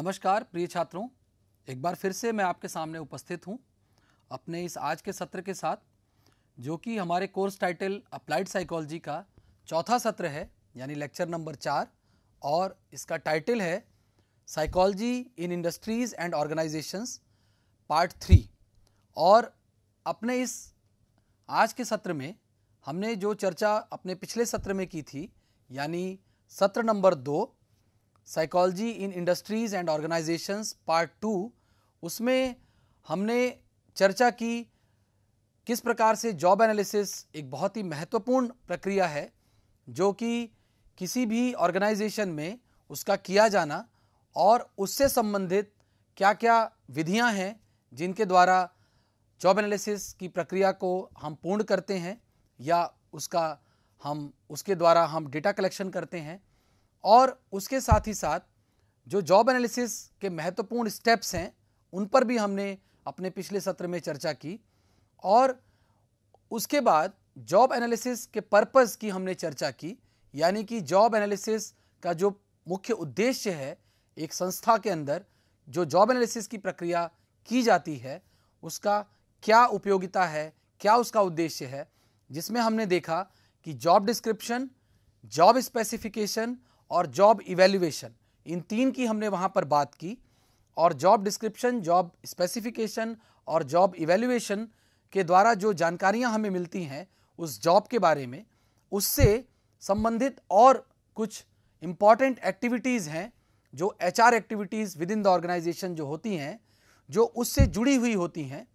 नमस्कार प्रिय छात्रों एक बार फिर से मैं आपके सामने उपस्थित हूँ अपने इस आज के सत्र के साथ जो कि हमारे कोर्स टाइटल अप्लाइड साइकोलॉजी का चौथा सत्र है यानी लेक्चर नंबर चार और इसका टाइटल है psychology in industries and organisations part three और अपने इस आज के सत्र में हमने जो चर्चा अपने पिछले सत्र में की थी यानी सत्र नंबर दो psychology in industries and organisations part two उसमें हमने चर्चा की किस प्रकार से जॉब एनालिसिस एक बहुत ही महत्वपूर्ण प्रक्रिया है जो कि किसी भी ऑर्गेनाइजेशन में उसका किया जाना और उससे संबंधित क्या क्या विधियां हैं जिनके द्वारा जॉब एनालिसिस की प्रक्रिया को हम पूर्ण करते हैं या उसका हम उसके द्वारा हम डेटा कलेक्शन करते हैं और उसके साथ ही साथ जो जॉब एनालिसिस के महत्वपूर्ण स्टेप्स हैं उन पर भी हमने अपने पिछले सत्र में चर्चा की और उसके बाद जॉब एनालिसिस के पर्पस की हमने चर्चा की यानी कि जॉब एनालिसिस का जो मुख्य उद्देश्य है एक संस्था के अंदर जो जॉब एनालिसिस की प्रक्रिया की जाती है उसका क्या उपयोगिता है क्या उसका उद्देश्य है जिसमें हमने देखा कि जॉब डिस्क्रिप्शन जॉब स्पेसिफिकेशन और जॉब इवेल्युएशन इन तीन की हमने वहाँ पर बात की और जॉब डिस्क्रिप्शन जॉब स्पेसिफिकेशन और जॉब इवेल्युएशन के द्वारा जो जानकारियाँ हमें मिलती हैं उस जॉब के बारे में उससे संबंधित और कुछ इम्पॉर्टेंट एक्टिविटीज़ हैं जो H activities within the organisation जो होती हैं जो उससे जुड़ी हुई होती हैं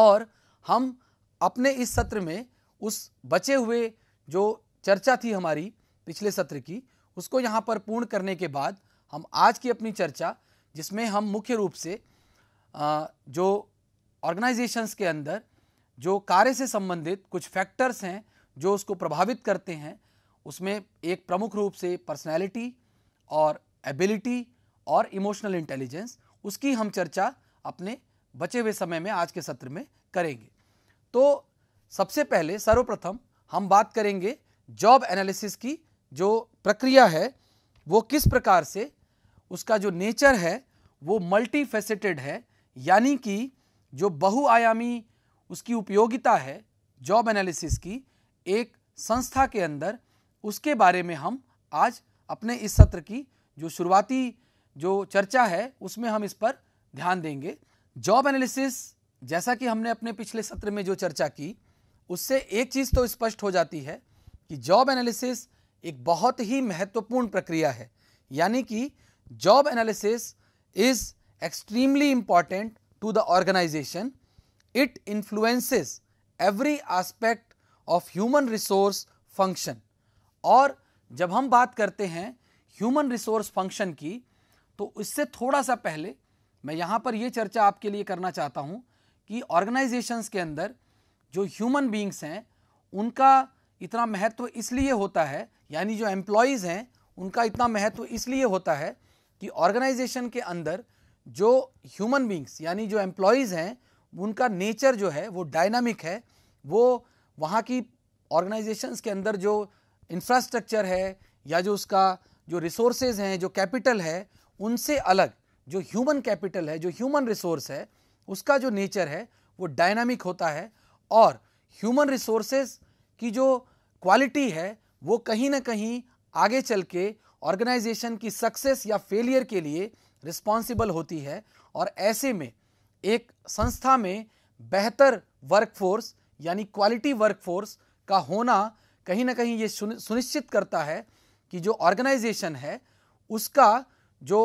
और हम अपने इस सत्र में उस बचे हुए जो चर्चा थी हमारी पिछले सत्र की उसको यहाँ पर पूर्ण करने के बाद हम आज की अपनी चर्चा जिसमें हम मुख्य रूप से जो ऑर्गेनाइजेशंस के अंदर जो कार्य से संबंधित कुछ फैक्टर्स हैं जो उसको प्रभावित करते हैं उसमें एक प्रमुख रूप से पर्सनैलिटी और एबिलिटी और इमोशनल इंटेलिजेंस उसकी हम चर्चा अपने बचे हुए समय में आज के सत्र में करेंगे तो सबसे पहले सर्वप्रथम हम बात करेंगे जॉब एनालिसिस की जो प्रक्रिया है वो किस प्रकार से उसका जो नेचर है वो मल्टी फैसेटेड है यानी कि जो बहुआयामी उसकी उपयोगिता है जॉब एनालिसिस की एक संस्था के अंदर उसके बारे में हम आज अपने इस सत्र की जो शुरुआती जो चर्चा है उसमें हम इस पर ध्यान देंगे जॉब एनालिसिस जैसा कि हमने अपने पिछले सत्र में जो चर्चा की उससे एक चीज़ तो स्पष्ट हो जाती है कि जॉब एनालिसिस एक बहुत ही महत्वपूर्ण प्रक्रिया है यानी कि job analysis is extremely important to the organisation it influences every aspect of human resource function और जब हम बात करते हैं ह्यूमन रिसोर्स फंक्शन की तो इससे थोड़ा सा पहले मैं यहाँ पर ये चर्चा आपके लिए करना चाहता हूँ कि ऑर्गेनाइजेशंस के अंदर जो ह्यूमन बींग्स हैं उनका इतना महत्व इसलिए होता है यानी जो एम्प्लॉयज़ हैं उनका इतना महत्व इसलिए होता है कि ऑर्गेनाइजेशन के अंदर जो ह्यूमन बींग्स यानी जो एम्प्लॉयज़ हैं उनका नेचर जो है वो डायनामिक है वो वहाँ की ऑर्गेनाइजेशंस के अंदर जो इंफ्रास्ट्रक्चर है या जो उसका जो रिसोर्सेज हैं जो कैपिटल है उनसे अलग जो ह्यूमन कैपिटल है जो ह्यूमन रिसोर्स है उसका जो नेचर है वो डायनामिक होता है और ह्यूमन रिसोर्सेज की जो क्वालिटी है वो कहीं ना कहीं आगे चल के ऑर्गेनाइजेशन की सक्सेस या फेलियर के लिए रिस्पॉन्सिबल होती है और ऐसे में एक संस्था में बेहतर वर्कफोर्स यानी क्वालिटी वर्कफोर्स का होना कहीं ना कहीं ये सुनिश्चित करता है कि जो ऑर्गेनाइजेशन है उसका जो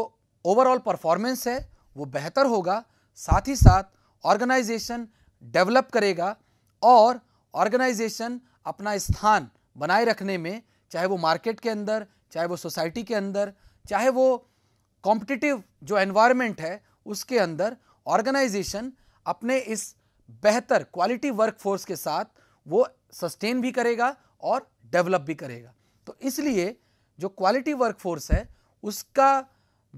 ओवरऑल परफॉर्मेंस है वो बेहतर होगा साथ ही साथ ऑर्गेनाइजेशन डेवलप करेगा और ऑर्गेनाइजेशन अपना स्थान बनाए रखने में चाहे वो मार्केट के अंदर चाहे वो सोसाइटी के अंदर चाहे वो कॉम्पिटिटिव जो एनवायरनमेंट है उसके अंदर ऑर्गेनाइजेशन अपने इस बेहतर क्वालिटी वर्कफोर्स के साथ वो सस्टेन भी करेगा और डेवलप भी करेगा तो इसलिए जो क्वालिटी वर्कफोर्स है उसका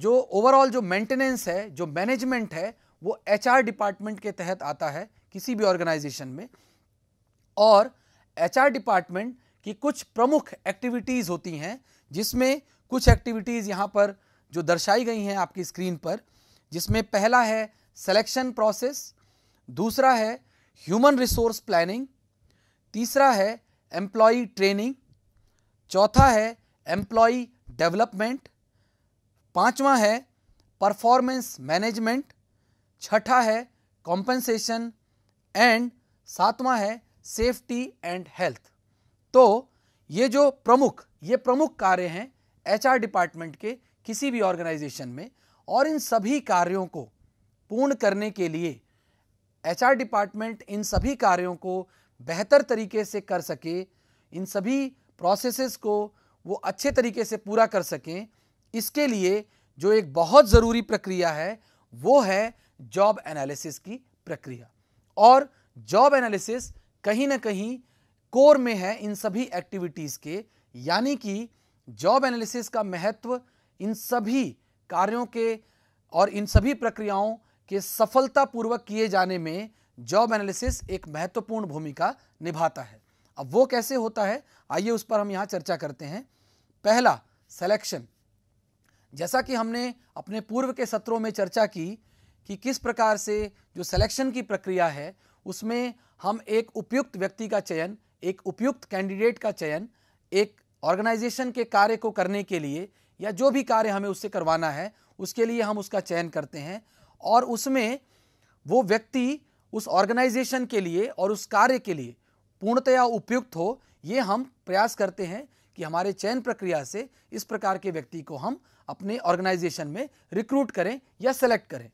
जो ओवरऑल जो मेंटेनेंस है जो मैनेजमेंट है वो एचआर डिपार्टमेंट के तहत आता है किसी भी ऑर्गेनाइजेशन में और एचआर डिपार्टमेंट कि कुछ प्रमुख एक्टिविटीज़ होती हैं जिसमें कुछ एक्टिविटीज़ यहाँ पर जो दर्शाई गई हैं आपकी स्क्रीन पर जिसमें पहला है सिलेक्शन प्रोसेस दूसरा है ह्यूमन रिसोर्स प्लानिंग तीसरा है एम्प्लॉय ट्रेनिंग चौथा है एम्प्लॉय डेवलपमेंट पांचवा है परफॉर्मेंस मैनेजमेंट छठा है कॉम्पनसेशन एंड सातवां है सेफ्टी एंड हेल्थ तो ये जो प्रमुख ये प्रमुख कार्य हैं एचआर डिपार्टमेंट के किसी भी ऑर्गेनाइजेशन में और इन सभी कार्यों को पूर्ण करने के लिए एचआर डिपार्टमेंट इन सभी कार्यों को बेहतर तरीके से कर सके इन सभी प्रोसेसेस को वो अच्छे तरीके से पूरा कर सकें इसके लिए जो एक बहुत ज़रूरी प्रक्रिया है वो है जॉब एनालिसिस की प्रक्रिया और जॉब एनालिसिस कहीं ना कहीं कोर में है इन सभी एक्टिविटीज के यानी कि जॉब एनालिसिस का महत्व इन सभी कार्यों के और इन सभी प्रक्रियाओं के सफलतापूर्वक किए जाने में जॉब एनालिसिस एक महत्वपूर्ण भूमिका निभाता है अब वो कैसे होता है आइए उस पर हम यहाँ चर्चा करते हैं पहला सेलेक्शन जैसा कि हमने अपने पूर्व के सत्रों में चर्चा की कि किस प्रकार से जो सेलेक्शन की प्रक्रिया है उसमें हम एक उपयुक्त व्यक्ति का चयन एक उपयुक्त कैंडिडेट का चयन एक ऑर्गेनाइजेशन के कार्य को करने के लिए या जो भी कार्य हमें उससे करवाना है उसके लिए हम उसका चयन करते हैं और उसमें वो व्यक्ति उस ऑर्गेनाइजेशन के लिए और उस कार्य के लिए पूर्णतया उपयुक्त हो ये हम प्रयास करते हैं कि हमारे चयन प्रक्रिया से इस प्रकार के व्यक्ति को हम अपने ऑर्गेनाइजेशन में रिक्रूट करें या सेलेक्ट करें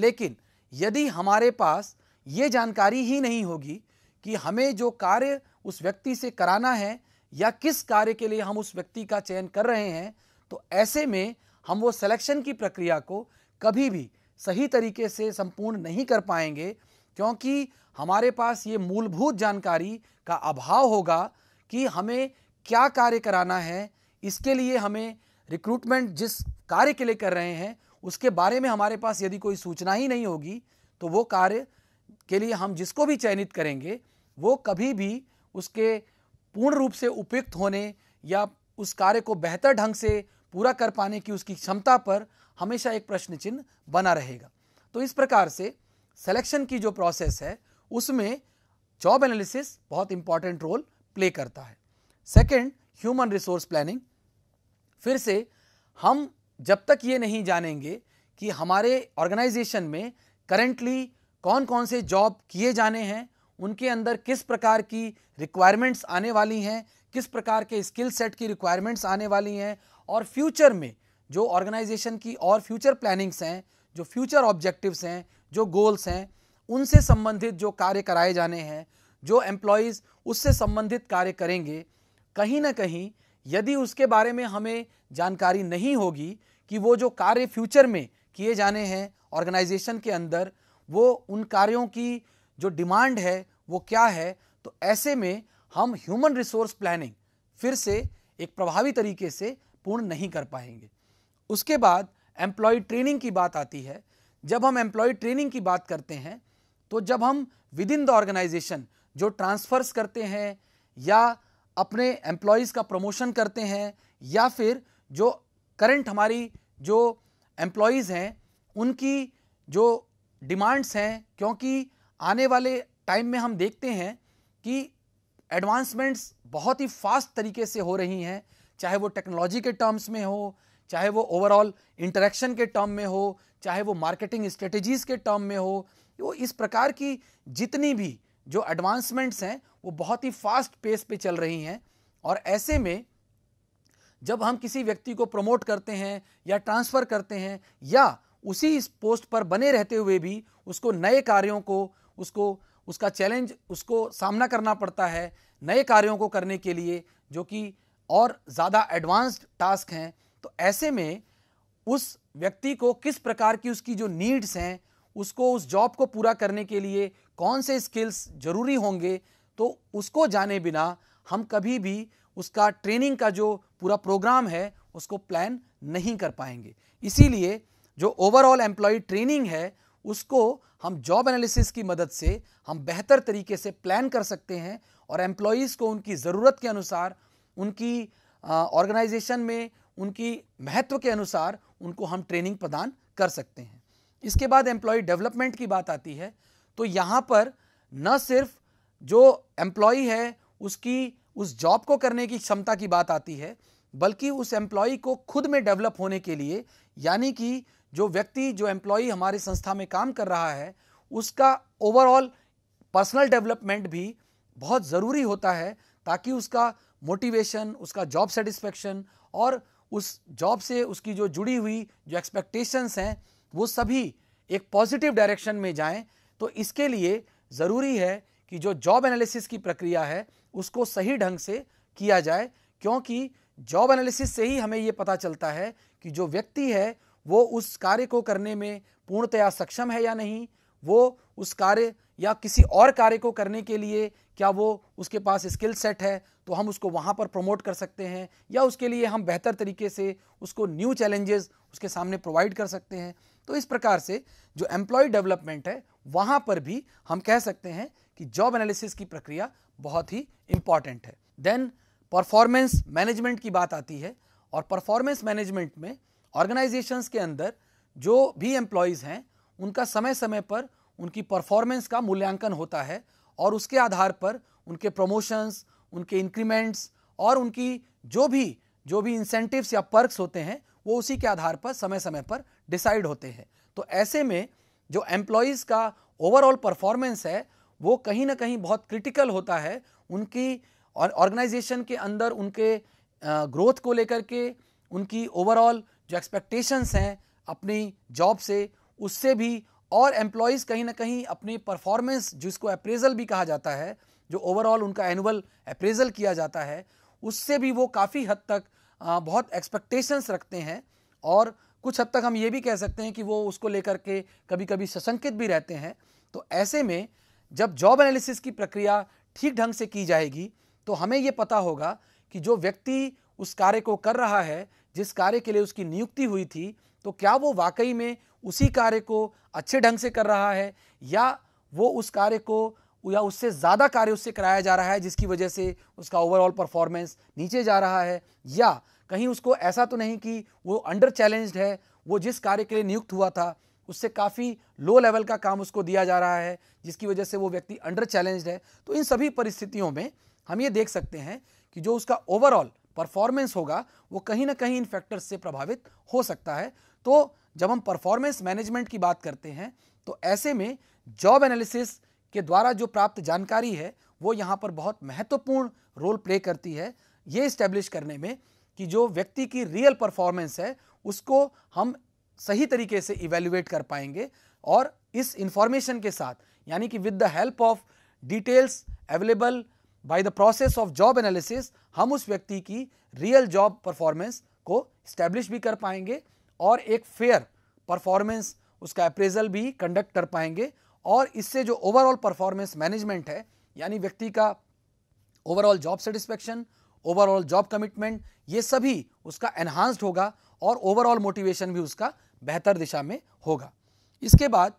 लेकिन यदि हमारे पास ये जानकारी ही नहीं होगी कि हमें जो कार्य उस व्यक्ति से कराना है या किस कार्य के लिए हम उस व्यक्ति का चयन कर रहे हैं तो ऐसे में हम वो सिलेक्शन की प्रक्रिया को कभी भी सही तरीके से संपूर्ण नहीं कर पाएंगे क्योंकि हमारे पास ये मूलभूत जानकारी का अभाव होगा कि हमें क्या कार्य कराना है इसके लिए हमें रिक्रूटमेंट जिस कार्य के लिए कर रहे हैं उसके बारे में हमारे पास यदि कोई सूचना ही नहीं होगी तो वो कार्य के लिए हम जिसको भी चयनित करेंगे वो कभी भी उसके पूर्ण रूप से उपयुक्त होने या उस कार्य को बेहतर ढंग से पूरा कर पाने की उसकी क्षमता पर हमेशा एक प्रश्न चिन्ह बना रहेगा तो इस प्रकार से सिलेक्शन की जो प्रोसेस है उसमें जॉब एनालिसिस बहुत इंपॉर्टेंट रोल प्ले करता है सेकंड ह्यूमन रिसोर्स प्लानिंग फिर से हम जब तक ये नहीं जानेंगे कि हमारे ऑर्गेनाइजेशन में करेंटली कौन कौन से जॉब किए जाने हैं उनके अंदर किस प्रकार की रिक्वायरमेंट्स आने वाली हैं किस प्रकार के स्किल सेट की रिक्वायरमेंट्स आने वाली हैं और फ्यूचर में जो ऑर्गेनाइजेशन की और फ्यूचर प्लानिंग्स हैं जो फ्यूचर ऑब्जेक्टिव्स हैं जो गोल्स हैं उनसे संबंधित जो कार्य कराए जाने हैं जो एम्प्लॉयज़ उससे संबंधित कार्य करेंगे कहीं ना कहीं यदि उसके बारे में हमें जानकारी नहीं होगी कि वो जो कार्य फ्यूचर में किए जाने हैं ऑर्गेनाइजेशन के अंदर वो उन कार्यों की जो डिमांड है वो क्या है तो ऐसे में हम ह्यूमन रिसोर्स प्लानिंग फिर से एक प्रभावी तरीके से पूर्ण नहीं कर पाएंगे उसके बाद एम्प्लॉय ट्रेनिंग की बात आती है जब हम एम्प्लॉय ट्रेनिंग की बात करते हैं तो जब हम विद इन द ऑर्गेनाइजेशन जो ट्रांसफ़र्स करते हैं या अपने एम्प्लॉयज़ का प्रमोशन करते हैं या फिर जो करंट हमारी जो एम्प्लॉयज़ हैं उनकी जो डिमांड्स हैं क्योंकि आने वाले टाइम में हम देखते हैं कि एडवांसमेंट्स बहुत ही फास्ट तरीके से हो रही हैं चाहे वो टेक्नोलॉजी के टर्म्स में हो चाहे वो ओवरऑल इंटरेक्शन के टर्म में हो चाहे वो मार्केटिंग स्ट्रेटजीज़ के टर्म में हो वो इस प्रकार की जितनी भी जो एडवांसमेंट्स हैं वो बहुत ही फास्ट पेस पे चल रही हैं और ऐसे में जब हम किसी व्यक्ति को प्रमोट करते हैं या ट्रांसफ़र करते हैं या उसी इस पोस्ट पर बने रहते हुए भी उसको नए कार्यों को उसको उसका चैलेंज उसको सामना करना पड़ता है नए कार्यों को करने के लिए जो कि और ज़्यादा एडवांस्ड टास्क हैं तो ऐसे में उस व्यक्ति को किस प्रकार की उसकी जो नीड्स हैं उसको उस जॉब को पूरा करने के लिए कौन से स्किल्स ज़रूरी होंगे तो उसको जाने बिना हम कभी भी उसका ट्रेनिंग का जो पूरा प्रोग्राम है उसको प्लान नहीं कर पाएंगे इसीलिए जो ओवरऑल एम्प्लॉय ट्रेनिंग है उसको हम जॉब एनालिसिस की मदद से हम बेहतर तरीके से प्लान कर सकते हैं और एम्प्लॉयज़ को उनकी ज़रूरत के अनुसार उनकी ऑर्गेनाइजेशन में उनकी महत्व के अनुसार उनको हम ट्रेनिंग प्रदान कर सकते हैं इसके बाद एम्प्लॉय डेवलपमेंट की बात आती है तो यहाँ पर न सिर्फ जो एम्प्लॉय है उसकी उस जॉब को करने की क्षमता की बात आती है बल्कि उस एम्प्लॉय को खुद में डेवलप होने के लिए यानी कि जो व्यक्ति जो एम्प्लॉई हमारी संस्था में काम कर रहा है उसका ओवरऑल पर्सनल डेवलपमेंट भी बहुत ज़रूरी होता है ताकि उसका मोटिवेशन उसका जॉब सेटिस्फेक्शन और उस जॉब से उसकी जो जुड़ी हुई जो एक्सपेक्टेशंस हैं वो सभी एक पॉजिटिव डायरेक्शन में जाएं तो इसके लिए ज़रूरी है कि जो जॉब एनालिसिस की प्रक्रिया है उसको सही ढंग से किया जाए क्योंकि जॉब एनालिसिस से ही हमें ये पता चलता है कि जो व्यक्ति है वो उस कार्य को करने में पूर्णतया सक्षम है या नहीं वो उस कार्य या किसी और कार्य को करने के लिए क्या वो उसके पास स्किल सेट है तो हम उसको वहाँ पर प्रमोट कर सकते हैं या उसके लिए हम बेहतर तरीके से उसको न्यू चैलेंजेस उसके सामने प्रोवाइड कर सकते हैं तो इस प्रकार से जो एम्प्लॉय डेवलपमेंट है वहाँ पर भी हम कह सकते हैं कि जॉब एनालिसिस की प्रक्रिया बहुत ही इम्पॉर्टेंट है देन परफॉर्मेंस मैनेजमेंट की बात आती है और परफॉर्मेंस मैनेजमेंट में ऑर्गेनाइजेशंस के अंदर जो भी एम्प्लॉयज़ हैं उनका समय समय पर उनकी परफॉर्मेंस का मूल्यांकन होता है और उसके आधार पर उनके प्रमोशंस उनके इंक्रीमेंट्स और उनकी जो भी जो भी इंसेंटिव्स या पर्क्स होते हैं वो उसी के आधार पर समय समय पर डिसाइड होते हैं तो ऐसे में जो एम्प्लॉयज़ का ओवरऑल परफॉर्मेंस है वो कहीं ना कहीं बहुत क्रिटिकल होता है उनकी ऑर्गेनाइजेशन के अंदर उनके ग्रोथ को लेकर के उनकी ओवरऑल जो एक्सपेक्टेशंस हैं अपनी जॉब से उससे भी और एम्प्लॉयज़ कहीं ना कहीं अपनी परफॉर्मेंस जिसको अप्रेजल भी कहा जाता है जो ओवरऑल उनका एनुअल अप्रेजल किया जाता है उससे भी वो काफ़ी हद तक बहुत एक्सपेक्टेशंस रखते हैं और कुछ हद तक हम ये भी कह सकते हैं कि वो उसको लेकर के कभी कभी सशंकित भी रहते हैं तो ऐसे में जब जॉब एनालिसिस की प्रक्रिया ठीक ढंग से की जाएगी तो हमें ये पता होगा कि जो व्यक्ति उस कार्य को कर रहा है जिस कार्य के लिए उसकी नियुक्ति हुई थी तो क्या वो वाकई में उसी कार्य को अच्छे ढंग से कर रहा है या वो उस कार्य को या उससे ज़्यादा कार्य उससे कराया जा रहा है जिसकी वजह से उसका ओवरऑल परफॉर्मेंस नीचे जा रहा है या कहीं उसको ऐसा तो नहीं कि वो अंडर चैलेंज्ड है वो जिस कार्य के लिए नियुक्त हुआ था उससे काफ़ी लो लेवल का काम उसको दिया जा रहा है जिसकी वजह से वो व्यक्ति अंडर चैलेंज्ड है तो इन सभी परिस्थितियों में हम ये देख सकते हैं कि जो उसका ओवरऑल परफॉर्मेंस होगा वो कहीं ना कहीं इन फैक्टर्स से प्रभावित हो सकता है तो जब हम परफॉर्मेंस मैनेजमेंट की बात करते हैं तो ऐसे में जॉब एनालिसिस के द्वारा जो प्राप्त जानकारी है वो यहाँ पर बहुत महत्वपूर्ण रोल प्ले करती है ये इस्टेब्लिश करने में कि जो व्यक्ति की रियल परफॉर्मेंस है उसको हम सही तरीके से इवेल्युएट कर पाएंगे और इस इंफॉर्मेशन के साथ यानी कि with the help of details available by the process of job analysis हम उस व्यक्ति की रियल जॉब परफॉर्मेंस को स्टैब्लिश भी कर पाएंगे और एक फेयर परफॉर्मेंस उसका अप्रेजल भी कंडक्ट कर पाएंगे और इससे जो ओवरऑल परफॉर्मेंस मैनेजमेंट है यानी व्यक्ति का overall job satisfaction overall job commitment ये सभी उसका एनहांस्ड होगा और ओवरऑल मोटिवेशन भी उसका बेहतर दिशा में होगा इसके बाद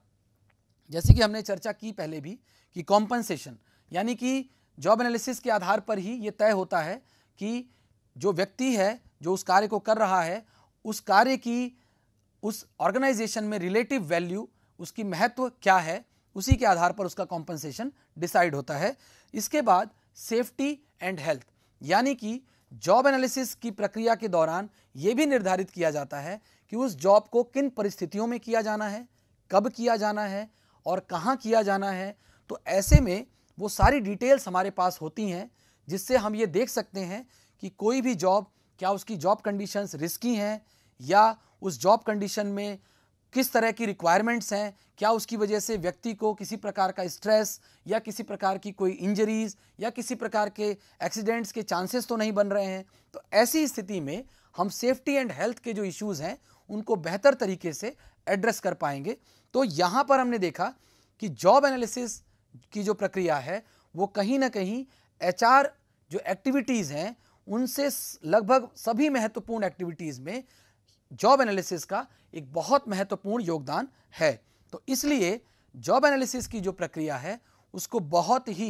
जैसे कि हमने चर्चा की पहले भी कि कॉम्पनसेशन यानी कि जॉब एनालिसिस के आधार पर ही ये तय होता है कि जो व्यक्ति है जो उस कार्य को कर रहा है उस कार्य की उस ऑर्गेनाइजेशन में रिलेटिव वैल्यू उसकी महत्व क्या है उसी के आधार पर उसका कॉम्पनसेशन डिसाइड होता है इसके बाद सेफ्टी एंड हेल्थ यानी कि जॉब एनालिसिस की प्रक्रिया के दौरान ये भी निर्धारित किया जाता है कि उस जॉब को किन परिस्थितियों में किया जाना है कब किया जाना है और कहाँ किया जाना है तो ऐसे में वो सारी डिटेल्स हमारे पास होती हैं जिससे हम ये देख सकते हैं कि कोई भी जॉब क्या उसकी जॉब कंडीशंस रिस्की हैं या उस जॉब कंडीशन में किस तरह की रिक्वायरमेंट्स हैं क्या उसकी वजह से व्यक्ति को किसी प्रकार का स्ट्रेस या किसी प्रकार की कोई इंजरीज या किसी प्रकार के एक्सीडेंट्स के चांसेस तो नहीं बन रहे हैं तो ऐसी स्थिति में हम सेफ्टी एंड हेल्थ के जो इश्यूज़ हैं उनको बेहतर तरीके से एड्रेस कर पाएंगे तो यहाँ पर हमने देखा कि जॉब एनालिसिस की जो प्रक्रिया है वो कहीं ना कहीं एच जो एक्टिविटीज़ हैं उनसे लगभग सभी महत्वपूर्ण एक्टिविटीज़ में जॉब एनालिसिस का एक बहुत महत्वपूर्ण योगदान है तो इसलिए जॉब एनालिसिस की जो प्रक्रिया है उसको बहुत ही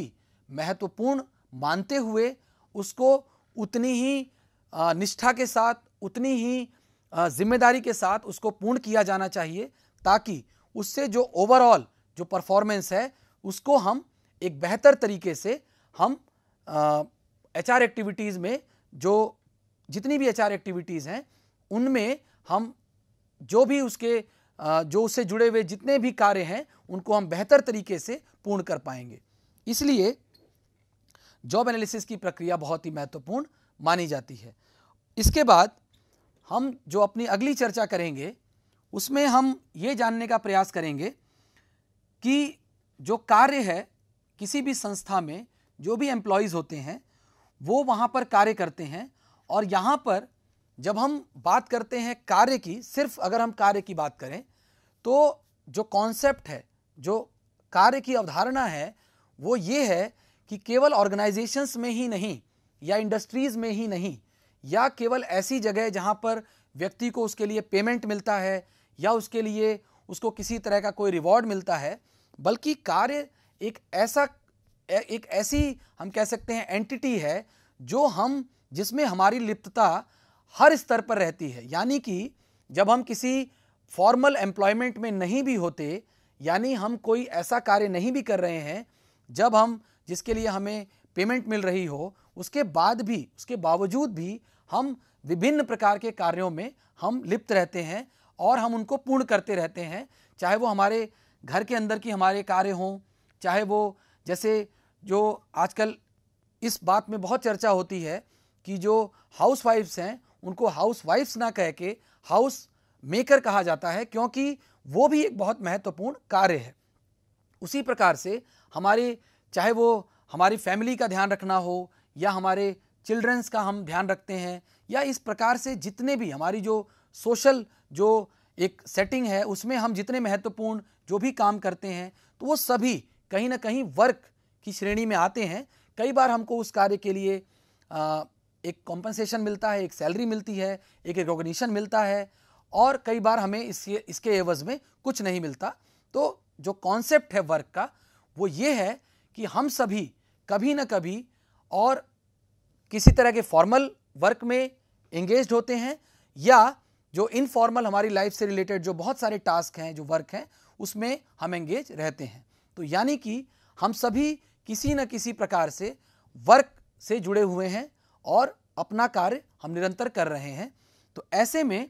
महत्वपूर्ण मानते हुए उसको उतनी ही निष्ठा के साथ उतनी ही जिम्मेदारी के साथ उसको पूर्ण किया जाना चाहिए ताकि उससे जो ओवरऑल जो परफॉर्मेंस है उसको हम एक बेहतर तरीके से हम एच आर एक्टिविटीज़ में जो जितनी भी एच आर एक्टिविटीज़ हैं उनमें हम जो भी उसके आ, जो उससे जुड़े हुए जितने भी कार्य हैं उनको हम बेहतर तरीके से पूर्ण कर पाएंगे इसलिए जॉब एनालिसिस की प्रक्रिया बहुत ही महत्वपूर्ण मानी जाती है इसके बाद हम जो अपनी अगली चर्चा करेंगे उसमें हम ये जानने का प्रयास करेंगे कि जो कार्य है किसी भी संस्था में जो भी एम्प्लॉयज़ होते हैं वो वहाँ पर कार्य करते हैं और यहाँ पर जब हम बात करते हैं कार्य की सिर्फ अगर हम कार्य की बात करें तो जो कॉन्सेप्ट है जो कार्य की अवधारणा है वो ये है कि केवल ऑर्गेनाइजेशंस में ही नहीं या इंडस्ट्रीज़ में ही नहीं या केवल ऐसी जगह जहाँ पर व्यक्ति को उसके लिए पेमेंट मिलता है या उसके लिए उसको किसी तरह का कोई रिवॉर्ड मिलता है बल्कि कार्य एक ऐसा एक ऐसी हम कह सकते हैं एंटिटी है जो हम जिसमें हमारी लिप्तता हर स्तर पर रहती है यानी कि जब हम किसी फॉर्मल एम्प्लॉयमेंट में नहीं भी होते यानी हम कोई ऐसा कार्य नहीं भी कर रहे हैं जब हम जिसके लिए हमें पेमेंट मिल रही हो उसके बाद भी उसके बावजूद भी हम विभिन्न प्रकार के कार्यों में हम लिप्त रहते हैं और हम उनको पूर्ण करते रहते हैं चाहे वो हमारे घर के अंदर की हमारे कार्य हों चाहे वो जैसे जो आजकल इस बात में बहुत चर्चा होती है कि जो हाउस वाइफ्स हैं उनको हाउस वाइफ्स ना कह के हाउस मेकर कहा जाता है क्योंकि वो भी एक बहुत महत्वपूर्ण कार्य है उसी प्रकार से हमारे चाहे वो हमारी फैमिली का ध्यान रखना हो या हमारे चिल्ड्रंस का हम ध्यान रखते हैं या इस प्रकार से जितने भी हमारी जो सोशल जो एक सेटिंग है उसमें हम जितने महत्वपूर्ण जो भी काम करते हैं तो वो सभी कहीं ना कहीं वर्क की श्रेणी में आते हैं कई बार हमको उस कार्य के लिए एक कॉम्पनसेशन मिलता है एक सैलरी मिलती है एक रिकॉग्निशन मिलता है और कई बार हमें इसके इसके एवज में कुछ नहीं मिलता तो जो कॉन्सेप्ट है वर्क का वो ये है कि हम सभी कभी ना कभी और किसी तरह के फॉर्मल वर्क में एंगेज होते हैं या जो इनफॉर्मल हमारी लाइफ से रिलेटेड जो बहुत सारे टास्क हैं जो वर्क हैं उसमें हम एंगेज रहते हैं तो यानी कि हम सभी किसी न किसी प्रकार से वर्क से जुड़े हुए हैं और अपना कार्य हम निरंतर कर रहे हैं तो ऐसे में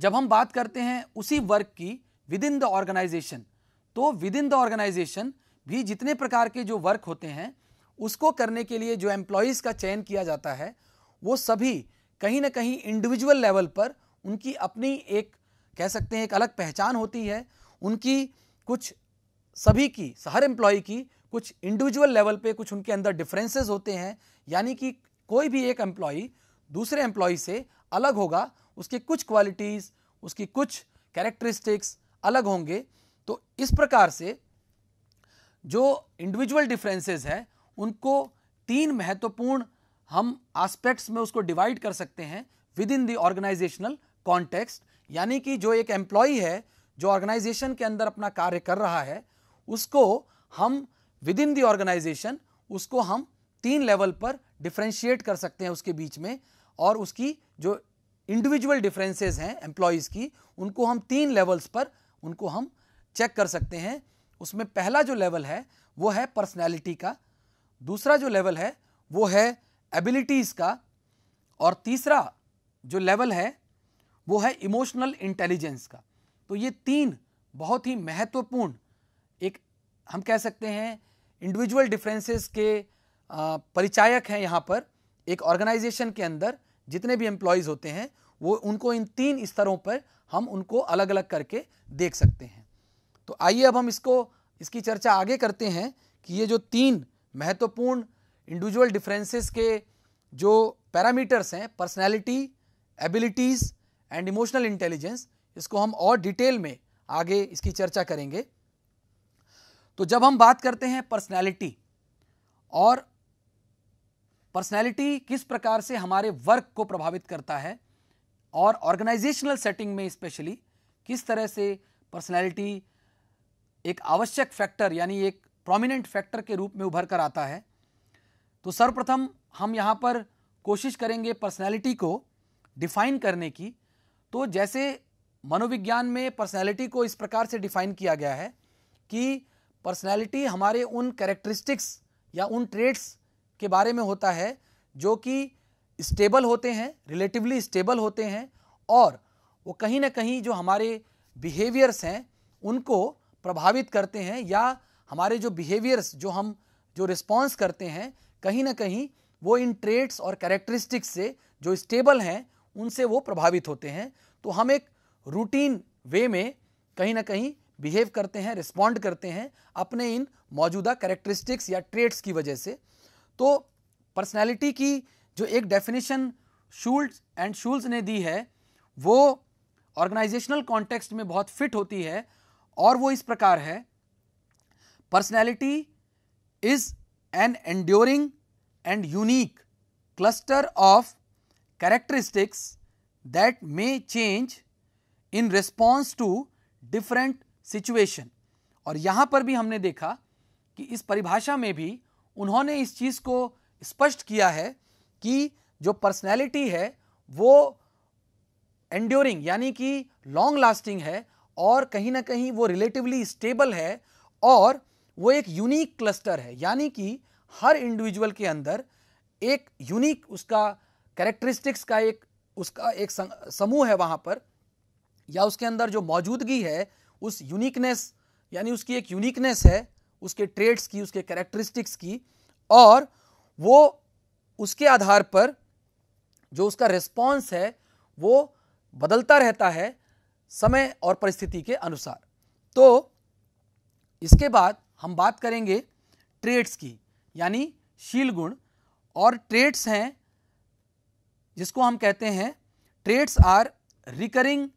जब हम बात करते हैं उसी वर्क की विद इन द ऑर्गेनाइजेशन तो विद इन द ऑर्गेनाइजेशन भी जितने प्रकार के जो वर्क होते हैं उसको करने के लिए जो एम्प्लॉयज़ का चयन किया जाता है वो सभी कहीं ना कहीं इंडिविजुअल लेवल पर उनकी अपनी एक कह सकते हैं एक अलग पहचान होती है उनकी कुछ सभी की हर एम्प्लॉय की कुछ इंडिविजुअल लेवल पे कुछ उनके अंदर डिफरेंसेस होते हैं यानी कि कोई भी एक एम्प्लॉय दूसरे एम्प्लॉय से अलग होगा उसकी कुछ क्वालिटीज़ उसकी कुछ कैरेक्टरिस्टिक्स अलग होंगे तो इस प्रकार से जो इंडिविजुअल डिफरेंसेस हैं उनको तीन महत्वपूर्ण हम एस्पेक्ट्स में उसको डिवाइड कर सकते हैं within the organisational context यानी कि जो एक एम्प्लॉई है जो ऑर्गेनाइजेशन के अंदर अपना कार्य कर रहा है उसको हम विद इन दी ऑर्गेनाइजेशन उसको हम तीन लेवल पर डिफ्रेंशिएट कर सकते हैं उसके बीच में और उसकी जो इंडिविजुअल डिफरेंसेस हैं एम्प्लॉयज़ की उनको हम तीन लेवल्स पर उनको हम चेक कर सकते हैं उसमें पहला जो लेवल है वो है पर्सनैलिटी का दूसरा जो लेवल है वो है एबिलिटीज़ का और तीसरा जो लेवल है वो है इमोशनल इंटेलिजेंस का तो ये तीन बहुत ही महत्वपूर्ण एक हम कह सकते हैं इंडिविजुअल डिफरेंसेस के परिचायक हैं यहाँ पर एक ऑर्गेनाइजेशन के अंदर जितने भी एम्प्लॉयज़ होते हैं वो उनको इन तीन स्तरों पर हम उनको अलग अलग करके देख सकते हैं तो आइए अब हम इसको इसकी चर्चा आगे करते हैं कि ये जो तीन महत्वपूर्ण इंडिविजुअल डिफरेंसेस के जो पैरामीटर्स हैं personality abilities and emotional intelligence इसको हम और डिटेल में आगे इसकी चर्चा करेंगे तो जब हम बात करते हैं पर्सनैलिटी और पर्सनैलिटी किस प्रकार से हमारे वर्क को प्रभावित करता है और ऑर्गेनाइजेशनल सेटिंग में स्पेशली किस तरह से पर्सनैलिटी एक आवश्यक फैक्टर यानी एक प्रोमिनेंट फैक्टर के रूप में उभर कर आता है तो सर्वप्रथम हम यहाँ पर कोशिश करेंगे पर्सनैलिटी को डिफाइन करने की तो जैसे मनोविज्ञान में पर्सनैलिटी को इस प्रकार से डिफाइन किया गया है कि पर्सनैलिटी हमारे उन कैरेक्टरिस्टिक्स या उन ट्रेड्स के बारे में होता है जो कि स्टेबल होते हैं रिलेटिवली स्टेबल होते हैं और वो कहीं ना कहीं जो हमारे बिहेवियर्स हैं उनको प्रभावित करते हैं या हमारे जो बिहेवियर्स जो हम जो रिस्पॉन्स करते हैं कहीं ना कहीं वो इन ट्रेड्स और कैरेक्टरिस्टिक्स से जो स्टेबल हैं उनसे वो प्रभावित होते हैं तो हम एक रूटीन वे में कहीं ना कहीं बिहेव करते हैं रिस्पॉन्ड करते हैं अपने इन मौजूदा कैरेक्टरिस्टिक्स या ट्रेट्स की वजह से तो पर्सनैलिटी की जो एक डेफिनेशन शूल्स एंड शूल्स ने दी है वो ऑर्गेनाइजेशनल कॉन्टेक्स्ट में बहुत फिट होती है और वो इस प्रकार है personality is an enduring and unique cluster of characteristics that may change in response to different situation और यहाँ पर भी हमने देखा कि इस परिभाषा में भी उन्होंने इस चीज़ को स्पष्ट किया है कि जो पर्सनैलिटी है वो एंड्योरिंग यानी कि लॉन्ग लास्टिंग है और कहीं ना कहीं वो रिलेटिवली स्टेबल है और वो एक यूनिक क्लस्टर है यानी कि हर इंडिविजुअल के अंदर एक यूनिक उसका कैरेक्टरिस्टिक्स का एक उसका एक समूह है वहाँ पर या उसके अंदर जो मौजूदगी है उस यूनिकनेस यानी उसकी एक यूनिकनेस है उसके ट्रेड्स की उसके कैरेक्टरिस्टिक्स की और वो उसके आधार पर जो उसका रिस्पॉन्स है वो बदलता रहता है समय और परिस्थिति के अनुसार तो इसके बाद हम बात करेंगे ट्रेड्स की यानी शील गुण और ट्रेड्स हैं जिसको हम कहते हैं ट्रेड्स आर रिकरिंग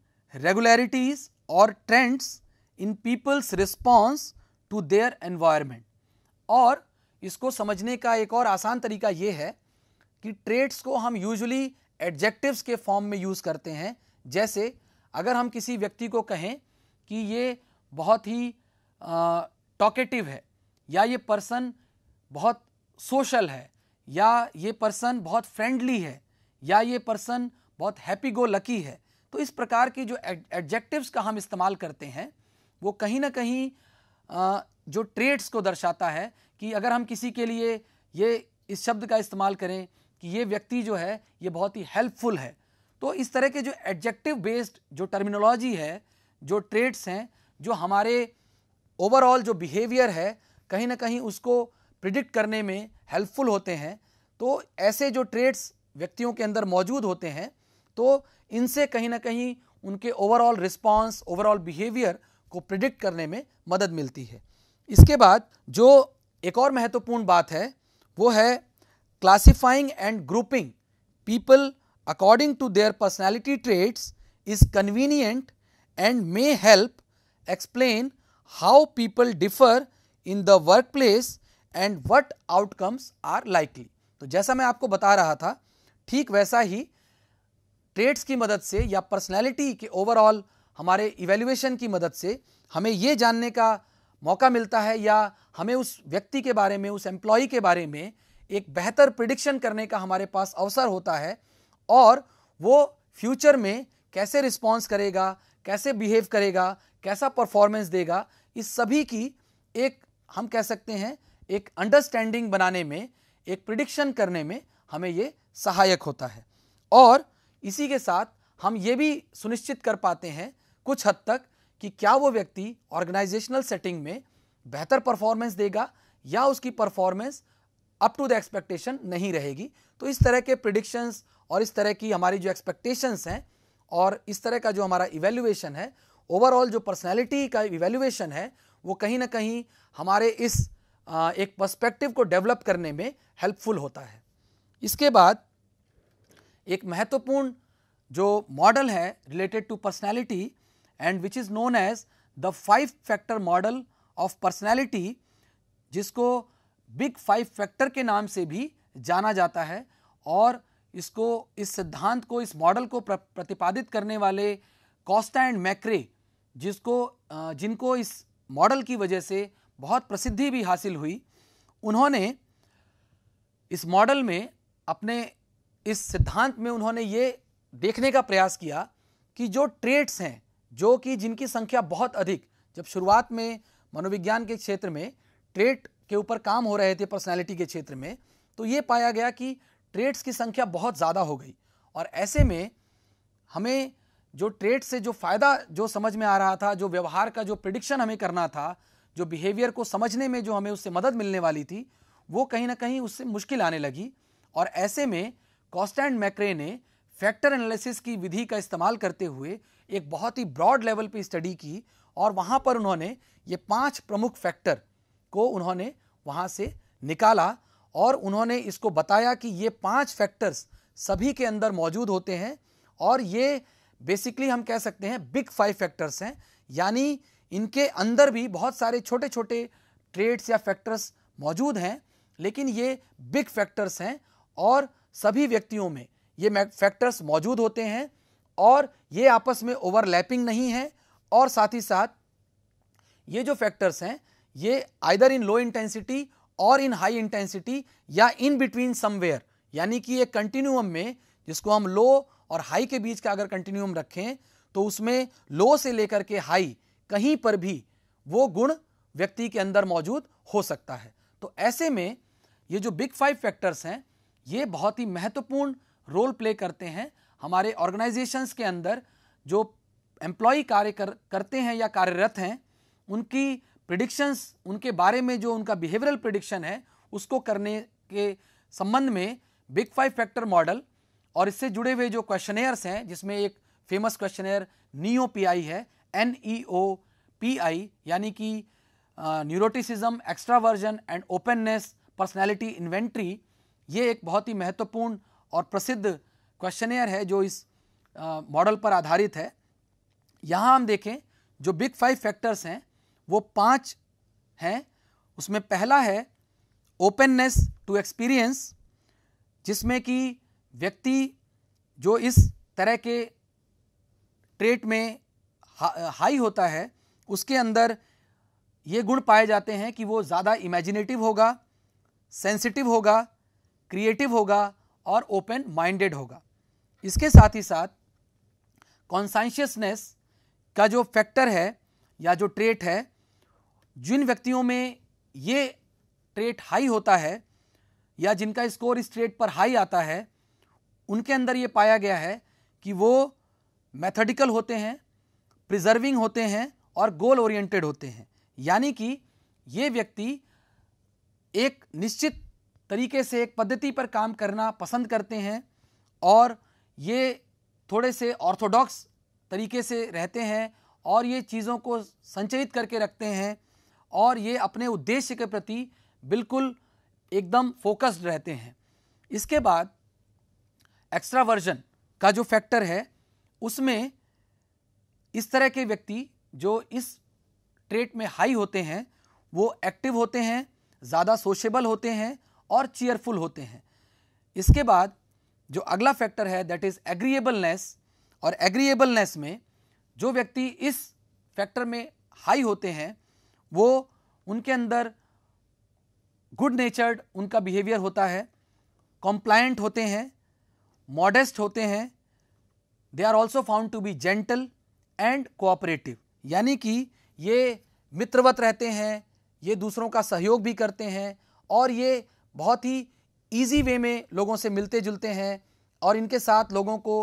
रेगुलरिटीज और trends in people's response to their environment और इसको समझने का एक और आसान तरीका ये है कि ट्रेड्स को हम यूजुअली एडजेक्टिव्स के फॉर्म में यूज़ करते हैं जैसे अगर हम किसी व्यक्ति को कहें कि ये बहुत ही टॉकेटिव है या ये पर्सन बहुत सोशल है या ये पर्सन बहुत फ्रेंडली है या ये पर्सन बहुत हैप्पी गो लकी है तो इस प्रकार की जो एडजेक्टिव्स का हम इस्तेमाल करते हैं वो कहीं ना कहीं जो ट्रेड्स को दर्शाता है कि अगर हम किसी के लिए ये इस शब्द का इस्तेमाल करें कि ये व्यक्ति जो है ये बहुत ही हेल्पफुल है तो इस तरह के जो एडजेक्टिव बेस्ड जो टर्मिनोलॉजी है जो ट्रेड्स हैं जो हमारे ओवरऑल जो बिहेवियर है कहीं ना कहीं उसको प्रिडिक्ट करने में हेल्पफुल होते हैं तो ऐसे जो ट्रेड्स व्यक्तियों के अंदर मौजूद होते हैं तो इनसे कहीं ना कहीं उनके ओवरऑल रिस्पॉन्स ओवरऑल बिहेवियर को प्रिडिक्ट करने में मदद मिलती है इसके बाद जो एक और महत्वपूर्ण बात है वो है classifying and grouping people according to their personality traits is convenient and may help explain how people differ in the workplace and what outcomes are likely तो जैसा मैं आपको बता रहा था ठीक वैसा ही ट्रेड्स की मदद से या पर्सनैलिटी के ओवरऑल हमारे इवेल्युएशन की मदद से हमें ये जानने का मौका मिलता है या हमें उस व्यक्ति के बारे में उस एम्प्लॉय के बारे में एक बेहतर प्रिडिक्शन करने का हमारे पास अवसर होता है और वो फ्यूचर में कैसे रिस्पॉन्स करेगा कैसे बिहेव करेगा कैसा परफॉर्मेंस देगा इस सभी की एक हम कह सकते हैं एक अंडरस्टैंडिंग बनाने में एक प्रिडिक्शन करने में हमें ये सहायक होता है और इसी के साथ हम ये भी सुनिश्चित कर पाते हैं कुछ हद तक कि क्या वो व्यक्ति ऑर्गेनाइजेशनल सेटिंग में बेहतर परफॉर्मेंस देगा या उसकी performance up to the expectation नहीं रहेगी तो इस तरह के प्रिडिक्शंस और इस तरह की हमारी जो एक्सपेक्टेशंस हैं और इस तरह का जो हमारा इवेल्यूएशन है ओवरऑल जो पर्सनैलिटी का इवेल्यूएशन है वो कहीं ना कहीं हमारे इस एक पर्सपेक्टिव को डेवलप करने में हेल्पफुल होता है इसके बाद एक महत्वपूर्ण जो मॉडल है related to personality and which is known as the five factor model of personality जिसको बिग फाइव फैक्टर के नाम से भी जाना जाता है और इसको इस सिद्धांत को इस मॉडल को प्रतिपादित करने वाले कॉस्टा एंड मैक्रे जिसको जिनको इस मॉडल की वजह से बहुत प्रसिद्धि भी हासिल हुई उन्होंने इस मॉडल में अपने इस सिद्धांत में उन्होंने ये देखने का प्रयास किया कि जो ट्रेड्स हैं जो कि जिनकी संख्या बहुत अधिक जब शुरुआत में मनोविज्ञान के क्षेत्र में ट्रेड के ऊपर काम हो रहे थे पर्सनैलिटी के क्षेत्र में तो ये पाया गया कि ट्रेड्स की संख्या बहुत ज़्यादा हो गई और ऐसे में हमें जो ट्रेड से जो फ़ायदा जो समझ में आ रहा था जो व्यवहार का जो प्रिडिक्शन हमें करना था जो बिहेवियर को समझने में जो हमें उससे मदद मिलने वाली थी वो कहीं ना कहीं उससे मुश्किल आने लगी और ऐसे में कॉस्टैंड मैक्रे ने फैक्टर एनालिसिस की विधि का इस्तेमाल करते हुए एक बहुत ही ब्रॉड लेवल पे स्टडी की और वहाँ पर उन्होंने ये पांच प्रमुख फैक्टर को उन्होंने वहाँ से निकाला और उन्होंने इसको बताया कि ये पांच फैक्टर्स सभी के अंदर मौजूद होते हैं और ये बेसिकली हम कह सकते हैं बिग फाइव फैक्टर्स हैं यानी इनके अंदर भी बहुत सारे छोटे छोटे ट्रेड्स या फैक्टर्स मौजूद हैं लेकिन ये बिग फैक्टर्स हैं और सभी व्यक्तियों में ये फैक्टर्स मौजूद होते हैं और ये आपस में ओवरलैपिंग नहीं है और साथ ही साथ ये जो फैक्टर्स हैं ये आइदर इन लो इंटेंसिटी और इन हाई इंटेंसिटी या इन बिटवीन समवेयर यानी कि एक कंटिन्यूम में जिसको हम लो और हाई के बीच का अगर कंटिन्यूम रखें तो उसमें लो से लेकर के हाई कहीं पर भी वो गुण व्यक्ति के अंदर मौजूद हो सकता है तो ऐसे में ये जो बिग फाइव फैक्टर्स हैं ये बहुत ही महत्वपूर्ण रोल प्ले करते हैं हमारे ऑर्गेनाइजेशंस के अंदर जो एम्प्लॉय कार्य कर, करते हैं या कार्यरत हैं उनकी प्रिडिक्शंस उनके बारे में जो उनका बिहेवियरल प्रिडिक्शन है उसको करने के संबंध में बिग फाइव फैक्टर मॉडल और इससे जुड़े हुए जो क्वेश्चनेयर्स हैं जिसमें एक famous questionnaire NEO P I है N E O P I यानी कि neuroticism extraversion and openness personality inventory ये एक बहुत ही महत्वपूर्ण और प्रसिद्ध क्वेश्चनेयर है जो इस मॉडल पर आधारित है यहाँ हम देखें जो बिग फाइव फैक्टर्स हैं वो पांच हैं उसमें पहला है ओपननेस टू एक्सपीरियंस जिसमें कि व्यक्ति जो इस तरह के ट्रेट में हा, हाई होता है उसके अंदर ये गुण पाए जाते हैं कि वो ज़्यादा इमेजिनेटिव होगा सेंसिटिव होगा क्रिएटिव होगा और ओपन माइंडेड होगा इसके साथ ही साथ कॉन्साइंशियसनेस का जो फैक्टर है या जो ट्रेट है जिन व्यक्तियों में ये ट्रेट हाई होता है या जिनका स्कोर इस ट्रेट पर हाई आता है उनके अंदर ये पाया गया है कि वो मैथडिकल होते हैं प्रिजर्विंग होते हैं और गोल ओरिएंटेड होते हैं यानी कि ये व्यक्ति एक निश्चित तरीके से एक पद्धति पर काम करना पसंद करते हैं और ये थोड़े से ऑर्थोडॉक्स तरीके से रहते हैं और ये चीज़ों को संचयित करके रखते हैं और ये अपने उद्देश्य के प्रति बिल्कुल एकदम फोकस्ड रहते हैं इसके बाद एक्स्ट्रा वर्जन का जो फैक्टर है उसमें इस तरह के व्यक्ति जो इस ट्रेट में हाई होते हैं वो एक्टिव होते हैं ज़्यादा सोशेबल होते हैं और चेयरफुल होते हैं इसके बाद जो अगला फैक्टर है दैट इज़ एग्रीएबलनेस और एग्रीएबलनेस में जो व्यक्ति इस फैक्टर में हाई होते हैं वो उनके अंदर गुड नेचर्ड उनका बिहेवियर होता है कॉम्प्लायंट होते हैं मॉडेस्ट होते हैं they are also found to be gentle and cooperative यानी कि ये मित्रवत रहते हैं ये दूसरों का सहयोग भी करते हैं और ये बहुत ही ईजी वे में लोगों से मिलते जुलते हैं और इनके साथ लोगों को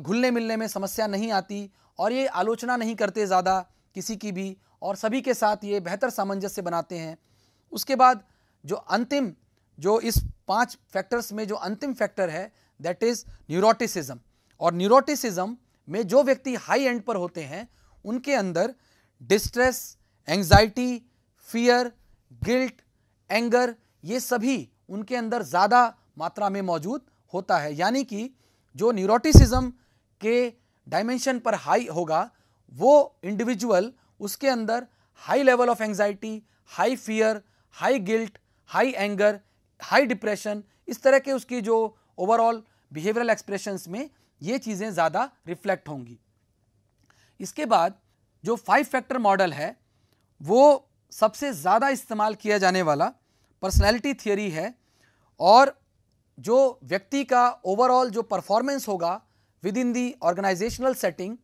घुलने मिलने में समस्या नहीं आती और ये आलोचना नहीं करते ज़्यादा किसी की भी और सभी के साथ ये बेहतर सामंजस्य बनाते हैं उसके बाद जो अंतिम जो इस पांच फैक्टर्स में जो अंतिम फैक्टर है दैट इज़ न्यूरोटिसिज्म और न्यूरोटिसिज्म में जो व्यक्ति हाई एंड पर होते हैं उनके अंदर distress anxiety fear guilt anger ये सभी उनके अंदर ज़्यादा मात्रा में मौजूद होता है यानी कि जो न्यूरोटिसिज्म के डायमेंशन पर हाई होगा वो इंडिविजुअल उसके अंदर high level of anxiety high fear high guilt high anger high depression इस तरह के उसकी जो ओवरऑल बिहेवियरल एक्सप्रेशंस में ये चीज़ें ज़्यादा रिफ्लेक्ट होंगी इसके बाद जो फाइव फैक्टर मॉडल है वो सबसे ज़्यादा इस्तेमाल किया जाने वाला पर्सनैलिटी थियोरी है और जो व्यक्ति का ओवरऑल जो परफॉर्मेंस होगा within the organisational setting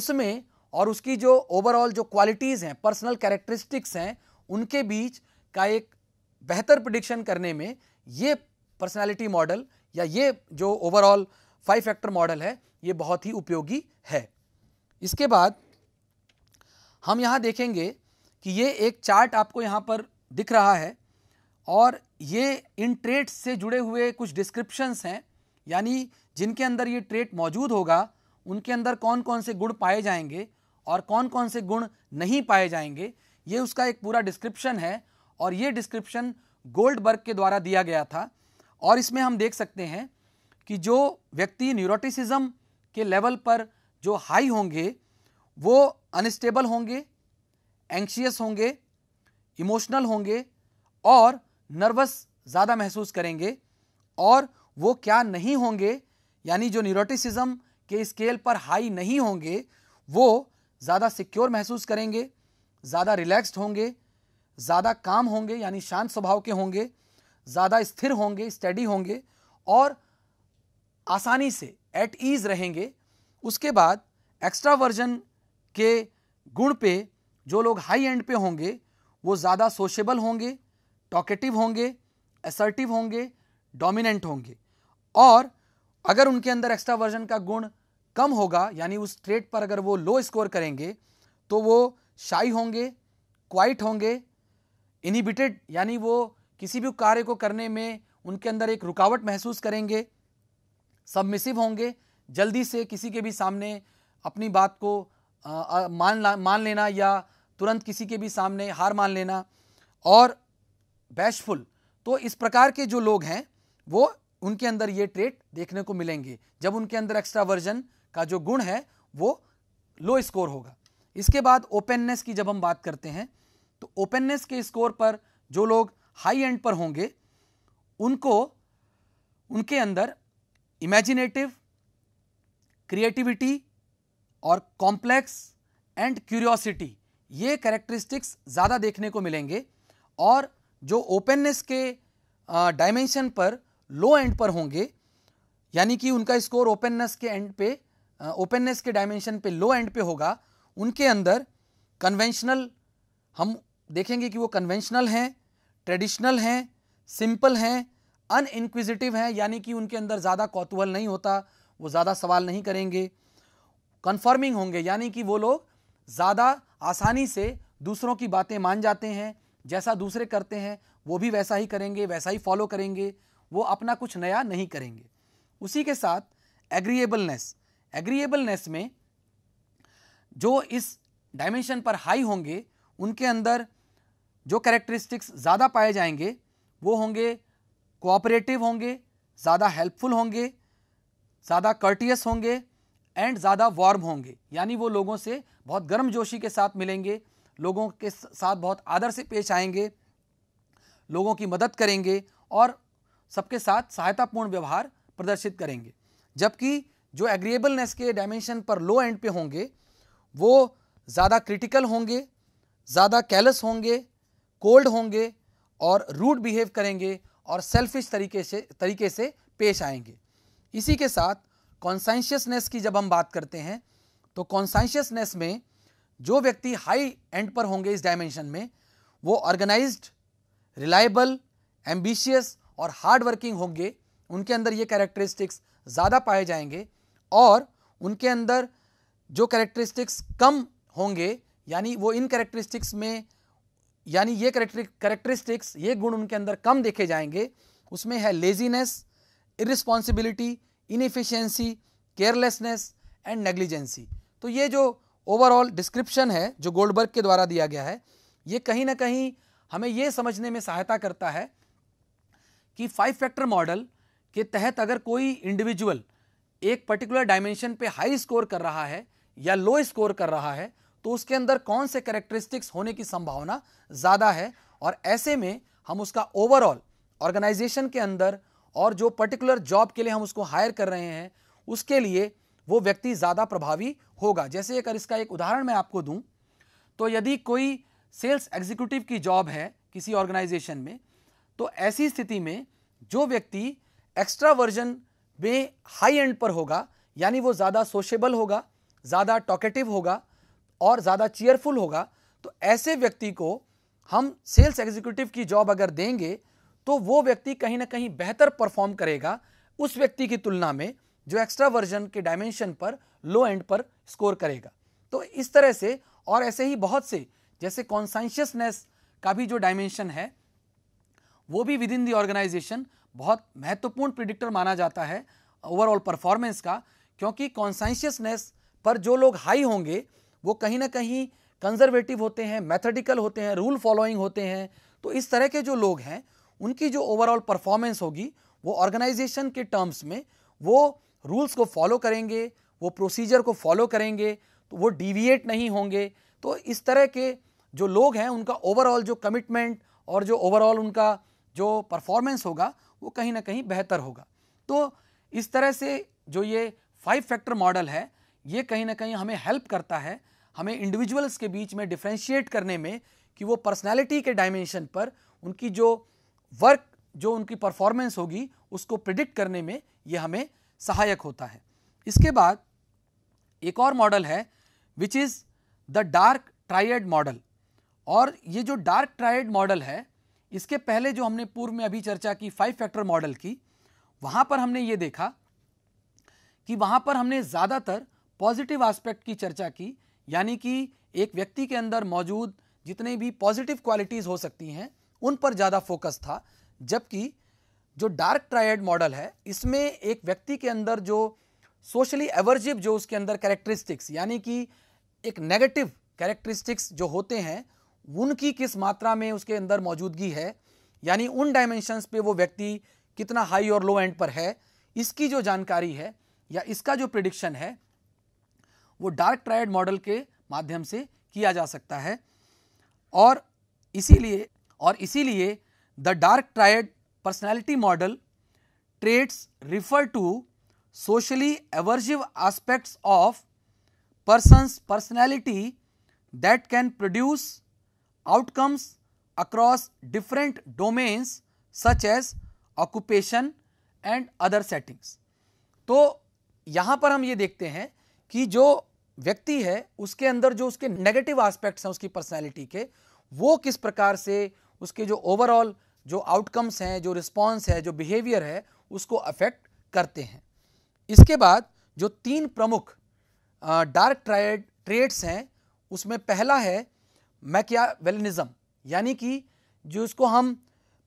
उसमें और उसकी जो ओवरऑल जो क्वालिटीज़ हैं पर्सनल कैरेक्टरिस्टिक्स हैं उनके बीच का एक बेहतर प्रडिक्शन करने में ये पर्सनैलिटी मॉडल या ये जो ओवरऑल फाइव फैक्टर मॉडल है ये बहुत ही उपयोगी है इसके बाद हम यहाँ देखेंगे कि ये एक चार्ट आपको यहाँ पर दिख रहा है और ये इन ट्रेट्स से जुड़े हुए कुछ डिस्क्रिप्शंस हैं यानी जिनके अंदर ये ट्रेट मौजूद होगा उनके अंदर कौन कौन से गुण पाए जाएंगे और कौन कौन से गुण नहीं पाए जाएंगे ये उसका एक पूरा डिस्क्रिप्शन है और ये डिस्क्रिप्शन गोल्डबर्ग के द्वारा दिया गया था और इसमें हम देख सकते हैं कि जो व्यक्ति न्यूरोटिसिज्म के लेवल पर जो हाई होंगे वो अनस्टेबल होंगे एंक्शियस होंगे इमोशनल होंगे और नर्वस ज़्यादा महसूस करेंगे और वो क्या नहीं होंगे यानी जो न्यूरोटिसिज्म के स्केल पर हाई नहीं होंगे वो ज़्यादा सिक्योर महसूस करेंगे ज़्यादा रिलैक्स्ड होंगे ज़्यादा काम होंगे यानी शांत स्वभाव के होंगे ज़्यादा स्थिर होंगे स्टडी होंगे और आसानी से एट ईज रहेंगे उसके बाद एक्स्ट्रा वर्जन के गुण पे जो लोग हाई एंड पे होंगे वो ज़्यादा सोशेबल होंगे टॉकेटिव होंगे असर्टिव होंगे डोमिनेंट होंगे और अगर उनके अंदर एक्स्ट्रा वर्जन का गुण कम होगा यानी उस ट्रेट पर अगर वो लो स्कोर करेंगे तो वो शाई होंगे क्वाइट होंगे इनिबिटेड यानी वो किसी भी कार्य को करने में उनके अंदर एक रुकावट महसूस करेंगे सबमिसिव होंगे जल्दी से किसी के भी सामने अपनी बात को आ, आ, मान मान लेना या तुरंत किसी के भी सामने हार मान लेना और बैशफुल तो इस प्रकार के जो लोग हैं वो उनके अंदर ये ट्रेट देखने को मिलेंगे जब उनके अंदर एक्स्ट्रा वर्जन का जो गुण है वो लो स्कोर होगा इसके बाद ओपननेस की जब हम बात करते हैं तो ओपननेस के स्कोर पर जो लोग हाई एंड पर होंगे उनको उनके अंदर इमेजिनेटिव क्रिएटिविटी और कॉम्प्लेक्स एंड क्यूरियोसिटी ये कैरेक्टरिस्टिक्स ज़्यादा देखने को मिलेंगे और जो ओपननेस के डायमेंशन पर लो एंड पर होंगे यानी कि उनका स्कोर ओपननेस के एंड पे ओपननेस के डायमेंशन पे लो एंड पे होगा उनके अंदर कन्वेंशनल हम देखेंगे कि वो कन्वेंशनल हैं ट्रेडिशनल हैं सिंपल हैं अन इनक्विजिटिव हैं यानी कि उनके अंदर ज़्यादा कौतूहल नहीं होता वो ज़्यादा सवाल नहीं करेंगे कन्फर्मिंग होंगे यानी कि वो लोग ज़्यादा आसानी से दूसरों की बातें मान जाते हैं जैसा दूसरे करते हैं वो भी वैसा ही करेंगे वैसा ही फॉलो करेंगे वो अपना कुछ नया नहीं करेंगे उसी के साथ एग्रीएबलनेस एग्रीएबलनेस में जो इस डायमेंशन पर हाई होंगे उनके अंदर जो कैरेक्टरिस्टिक्स ज़्यादा पाए जाएंगे वो होंगे कोऑपरेटिव होंगे ज़्यादा हेल्पफुल होंगे ज़्यादा कर्टियस होंगे एंड ज़्यादा वार्म होंगे यानी वो लोगों से बहुत गर्मजोशी के साथ मिलेंगे लोगों के साथ बहुत आदर से पेश आएंगे लोगों की मदद करेंगे और सबके साथ सहायतापूर्ण व्यवहार प्रदर्शित करेंगे जबकि जो एग्रीएबलनेस के डायमेंशन पर लो एंड पे होंगे वो ज़्यादा क्रिटिकल होंगे ज़्यादा कैलस होंगे कोल्ड होंगे और रूड बिहेव करेंगे और सेल्फिश तरीके से तरीके से पेश आएंगे इसी के साथ कॉन्साइंशियसनेस की जब हम बात करते हैं तो कॉन्साइंशियसनेस में जो व्यक्ति हाई एंड पर होंगे इस डायमेंशन में वो ऑर्गेनाइज्ड रिलायबल एम्बिशियस और हार्ड वर्किंग होंगे उनके अंदर ये कैरेक्टरिस्टिक्स ज़्यादा पाए जाएंगे और उनके अंदर जो कैरेक्टरिस्टिक्स कम होंगे यानी वो इन कैरेक्टरिस्टिक्स में यानी ये कैरेक्टरिस्टिक्स ये गुण उनके अंदर कम देखे जाएंगे उसमें है laziness irresponsibility inefficiency carelessness and negligence तो ये जो ओवरऑल डिस्क्रिप्शन है जो गोल्डबर्ग के द्वारा दिया गया है ये कहीं ना कहीं हमें ये समझने में सहायता करता है कि फाइव फैक्टर मॉडल के तहत अगर कोई इंडिविजुअल एक पर्टिकुलर डायमेंशन पे हाई स्कोर कर रहा है या लो स्कोर कर रहा है तो उसके अंदर कौन से करेक्टरिस्टिक्स होने की संभावना ज़्यादा है और ऐसे में हम उसका ओवरऑल ऑर्गेनाइजेशन के अंदर और जो पर्टिकुलर जॉब के लिए हम उसको हायर कर रहे हैं उसके लिए वो व्यक्ति ज़्यादा प्रभावी होगा जैसे अगर इसका एक उदाहरण मैं आपको दूँ तो यदि कोई सेल्स एग्जीक्यूटिव की जॉब है किसी ऑर्गेनाइजेशन में तो ऐसी स्थिति में जो व्यक्ति एक्स्ट्रा वर्जन में हाई एंड पर होगा यानी वो ज़्यादा सोशेबल होगा ज़्यादा टॉकेटिव होगा और ज़्यादा चेयरफुल होगा तो ऐसे व्यक्ति को हम सेल्स एग्जीक्यूटिव की जॉब अगर देंगे तो वो व्यक्ति कहीं ना कहीं बेहतर परफॉर्म करेगा उस व्यक्ति की तुलना में जो एक्स्ट्रा वर्जन के डायमेंशन पर लो एंड पर स्कोर करेगा तो इस तरह से और ऐसे ही बहुत से जैसे कॉन्साइंशियसनेस का भी जो डायमेंशन है वो भी विद इन दी ऑर्गेनाइजेशन बहुत महत्वपूर्ण प्रिडिक्टर माना जाता है ओवरऑल परफॉर्मेंस का क्योंकि कॉन्साइंशियसनेस पर जो लोग हाई होंगे वो कहीं ना कहीं कंजर्वेटिव होते हैं मैथडिकल होते हैं रूल फॉलोइंग होते हैं तो इस तरह के जो लोग हैं उनकी जो ओवरऑल परफॉर्मेंस होगी वो ऑर्गेनाइजेशन के टर्म्स में वो रूल्स को फॉलो करेंगे वो प्रोसीजर को फॉलो करेंगे तो वो डिविएट नहीं होंगे तो इस तरह के जो लोग हैं उनका ओवरऑल जो कमिटमेंट और जो ओवरऑल उनका जो परफॉर्मेंस होगा वो कहीं ना कहीं बेहतर होगा तो इस तरह से जो ये फाइव फैक्टर मॉडल है ये कहीं ना कहीं हमें हेल्प करता है हमें इंडिविजुअल्स के बीच में डिफ्रेंशिएट करने में कि वो पर्सनैलिटी के डायमेंशन पर उनकी जो वर्क जो उनकी परफॉर्मेंस होगी उसको प्रिडिक्ट करने में ये हमें सहायक होता है इसके बाद एक और मॉडल है which is the dark triad model और ये जो डार्क ट्राइड मॉडल है इसके पहले जो हमने पूर्व में अभी चर्चा की फाइव फैक्टर मॉडल की वहां पर हमने ये देखा कि वहां पर हमने ज़्यादातर पॉजिटिव आस्पेक्ट की चर्चा की यानी कि एक व्यक्ति के अंदर मौजूद जितने भी पॉजिटिव क्वालिटीज़ हो सकती हैं उन पर ज़्यादा फोकस था जबकि जो डार्क ट्रायड मॉडल है इसमें एक व्यक्ति के अंदर जो सोशली एवर्जिव जो उसके अंदर कैरेक्टरिस्टिक्स यानी कि एक नेगेटिव कैरेक्टरिस्टिक्स जो होते हैं उनकी किस मात्रा में उसके अंदर मौजूदगी है यानी उन डायमेंशंस पे वो व्यक्ति कितना हाई और लो एंड पर है इसकी जो जानकारी है या इसका जो प्रिडिक्शन है वो डार्क ट्रायड मॉडल के माध्यम से किया जा सकता है और इसीलिए और इसीलिए the dark triad personality model traits refer to socially aversive aspects of person's personality that can produce outcomes across different domains such as occupation and other settings तो यहाँ पर हम ये देखते हैं कि जो व्यक्ति है उसके अंदर जो उसके नेगेटिव आस्पेक्ट्स हैं उसकी पर्सनैलिटी के वो किस प्रकार से उसके जो ओवरऑल जो आउटकम्स हैं जो रिस्पॉन्स है जो बिहेवियर है उसको अफेक्ट करते हैं इसके बाद जो तीन प्रमुख डार्क ट्राइड ट्रेड्स हैं उसमें पहला है मैकियावेलिज्म यानी कि जो इसको हम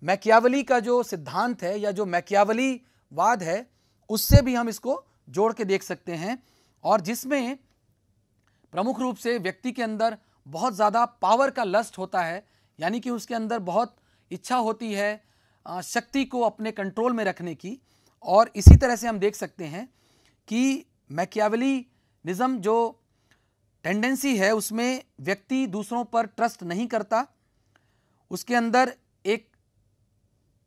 मैकियावली का जो सिद्धांत है या जो मैकियावली वाद है उससे भी हम इसको जोड़ के देख सकते हैं और जिसमें प्रमुख रूप से व्यक्ति के अंदर बहुत ज़्यादा पावर का लस्ट होता है यानी कि उसके अंदर बहुत इच्छा होती है शक्ति को अपने कंट्रोल में रखने की और इसी तरह से हम देख सकते हैं कि मैकियावली निज़म जो टेंडेंसी है उसमें व्यक्ति दूसरों पर ट्रस्ट नहीं करता उसके अंदर एक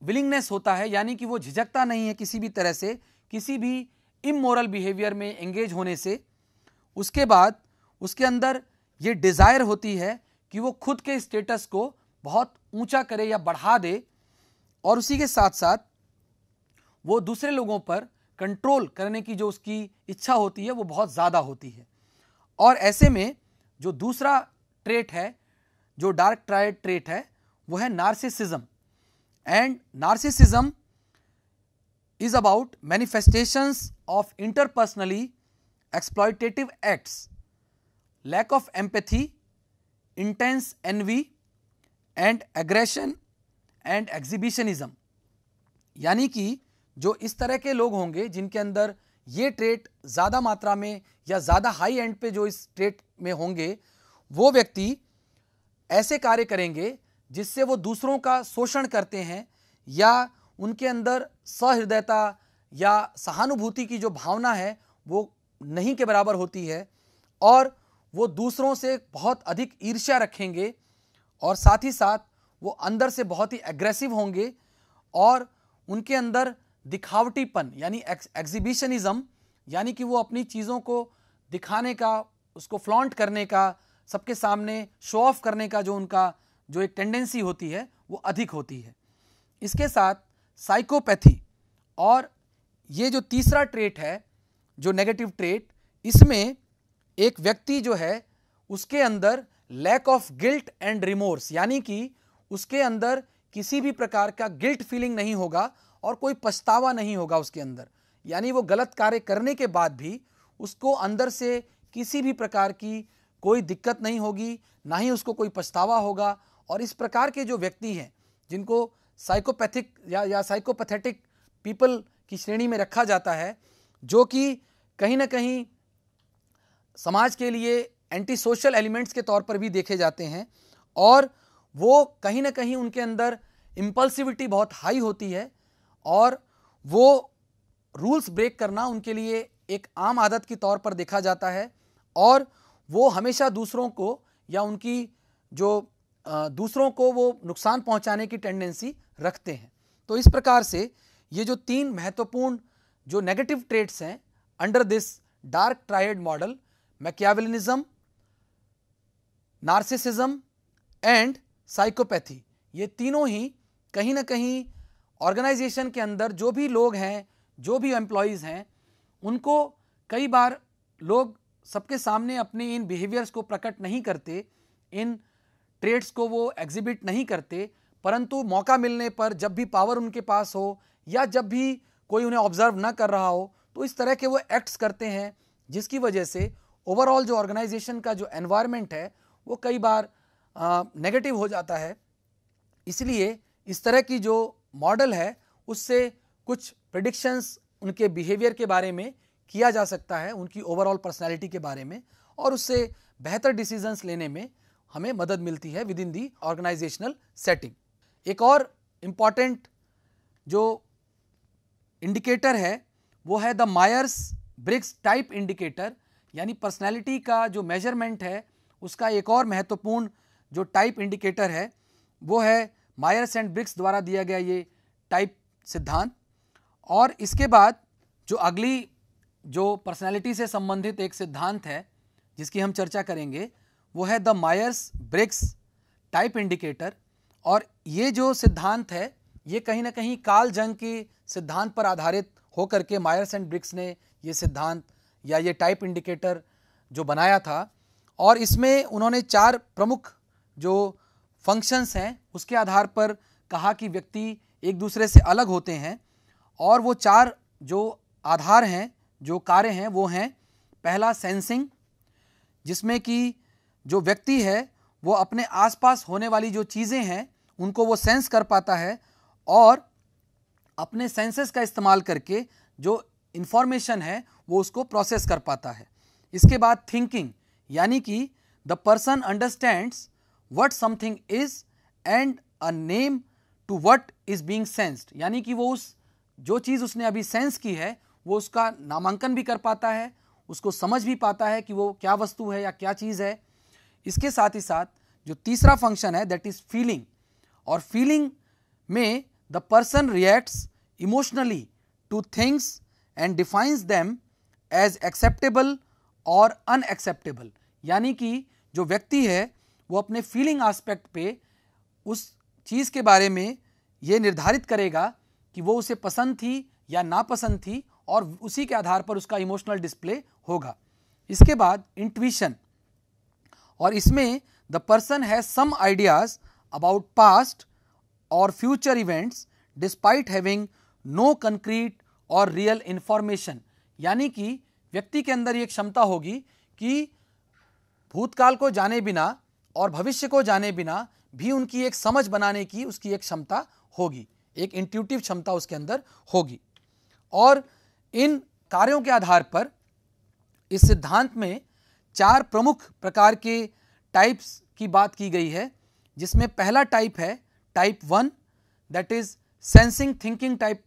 विलिंगनेस होता है यानी कि वो झिझकता नहीं है किसी भी तरह से किसी भी इमोरल बिहेवियर में एंगेज होने से उसके बाद उसके अंदर ये डिज़ायर होती है कि वो खुद के स्टेटस को बहुत ऊंचा करे या बढ़ा दे और उसी के साथ साथ वो दूसरे लोगों पर कंट्रोल करने की जो उसकी इच्छा होती है वो बहुत ज़्यादा होती है और ऐसे में जो दूसरा ट्रेट है जो डार्क ट्राइड ट्रेट है वो है narcissism and narcissism is about manifestations of interpersonally exploitative acts lack of empathy intense envy and aggression and exhibitionism यानी कि जो इस तरह के लोग होंगे जिनके अंदर ये ट्रेट ज़्यादा मात्रा में या ज़्यादा हाई एंड पे जो इस ट्रेट में होंगे वो व्यक्ति ऐसे कार्य करेंगे जिससे वो दूसरों का शोषण करते हैं या उनके अंदर सहृदयता या सहानुभूति की जो भावना है वो नहीं के बराबर होती है और वो दूसरों से बहुत अधिक ईर्ष्या रखेंगे और साथ ही साथ वो अंदर से बहुत ही एग्रेसिव होंगे और उनके अंदर दिखावटीपन यानी एग्जीबिशनिज़म यानी कि वो अपनी चीज़ों को दिखाने का उसको फ्लॉन्ट करने का सबके सामने शो ऑफ करने का जो उनका जो एक टेंडेंसी होती है वो अधिक होती है इसके साथ साइकोपैथी और ये जो तीसरा ट्रेट है जो नेगेटिव ट्रेट इसमें एक व्यक्ति जो है उसके अंदर lack of guilt and remorse यानी कि उसके अंदर किसी भी प्रकार का गिल्ट फीलिंग नहीं होगा और कोई पछतावा नहीं होगा उसके अंदर यानी वो गलत कार्य करने के बाद भी उसको अंदर से किसी भी प्रकार की कोई दिक्कत नहीं होगी ना ही उसको कोई पछतावा होगा और इस प्रकार के जो व्यक्ति हैं जिनको साइकोपैथिक या या साइकोपैथेटिक पीपल की श्रेणी में रखा जाता है जो कि कहीं ना कहीं समाज के लिए एंटी सोशल एलिमेंट्स के तौर पर भी देखे जाते हैं और वो कहीं ना कहीं उनके अंदर इम्पल्सिविटी बहुत हाई होती है और वो रूल्स ब्रेक करना उनके लिए एक आम आदत के तौर पर देखा जाता है और वो हमेशा दूसरों को या उनकी जो दूसरों को वो नुकसान पहुंचाने की टेंडेंसी रखते हैं तो इस प्रकार से ये जो तीन महत्वपूर्ण जो नेगेटिव ट्रेट्स हैं under this dark triad model Machiavellianism narcissism and psychopathy ये तीनों ही कहीं ना कहीं ऑर्गेनाइजेशन के अंदर जो भी लोग हैं जो भी एम्प्लॉयज़ हैं उनको कई बार लोग सबके सामने अपने इन बिहेवियर्स को प्रकट नहीं करते इन ट्रेड्स को वो एग्जिबिट नहीं करते परंतु मौका मिलने पर जब भी पावर उनके पास हो या जब भी कोई उन्हें ऑब्जर्व ना कर रहा हो तो इस तरह के वो एक्ट्स करते हैं जिसकी वजह से ओवरऑल जो ऑर्गेनाइजेशन का जो एनवायरनमेंट है वो कई बार नेगेटिव हो जाता है इसलिए इस तरह की जो मॉडल है उससे कुछ प्रडिक्शंस उनके बिहेवियर के बारे में किया जा सकता है उनकी ओवरऑल पर्सनैलिटी के बारे में और उससे बेहतर डिसीजंस लेने में हमें मदद मिलती है within the organisational setting एक और इम्पॉर्टेंट जो इंडिकेटर है वो है the Myers Briggs type indicator यानी पर्सनैलिटी का जो मेजरमेंट है उसका एक और महत्वपूर्ण जो टाइप इंडिकेटर है वो है मायर्स एंड ब्रिक्स द्वारा दिया गया ये टाइप सिद्धांत और इसके बाद जो अगली जो पर्सनैलिटी से संबंधित एक सिद्धांत है जिसकी हम चर्चा करेंगे वो है the Myers Briggs type indicator और ये जो सिद्धांत है ये कहीं ना कहीं काल जंग की सिद्धांत पर आधारित होकर के मायर्स एंड ब्रिक्स ने ये सिद्धांत या ये टाइप इंडिकेटर जो बनाया था और इसमें उन्होंने चार प्रमुख जो फंक्शंस हैं उसके आधार पर कहा कि व्यक्ति एक दूसरे से अलग होते हैं और वो चार जो आधार हैं जो कार्य हैं वो हैं पहला सेंसिंग जिसमें कि जो व्यक्ति है वो अपने आसपास होने वाली जो चीज़ें हैं उनको वो सेंस कर पाता है और अपने सेंसेस का इस्तेमाल करके जो इन्फॉर्मेशन है वो उसको प्रोसेस कर पाता है इसके बाद थिंकिंग यानी कि the person understands what something is and a name to what is being sensed यानी कि वो उस जो चीज़ उसने अभी सेंस की है वो उसका नामांकन भी कर पाता है उसको समझ भी पाता है कि वो क्या वस्तु है या क्या चीज़ है इसके साथ ही साथ जो तीसरा फंक्शन है दैट इज़ फीलिंग और फीलिंग में the person reacts emotionally to things and defines them as acceptable और अनएक्सेप्टेबल यानी कि जो व्यक्ति है वो अपने फीलिंग आस्पेक्ट पे उस चीज़ के बारे में ये निर्धारित करेगा कि वो उसे पसंद थी या नापसंद थी और उसी के आधार पर उसका इमोशनल डिस्प्ले होगा इसके बाद इंट्यूशन और इसमें the person has some ideas about past और future events despite having no concrete और रियल इन्फॉर्मेशन यानी कि व्यक्ति के अंदर ये क्षमता होगी कि भूतकाल को जाने बिना और भविष्य को जाने बिना भी उनकी एक समझ बनाने की उसकी एक क्षमता होगी एक इंट्यूटिव क्षमता उसके अंदर होगी और इन कार्यों के आधार पर इस सिद्धांत में चार प्रमुख प्रकार के टाइप्स की बात की गई है जिसमें पहला टाइप है type one that is sensing thinking type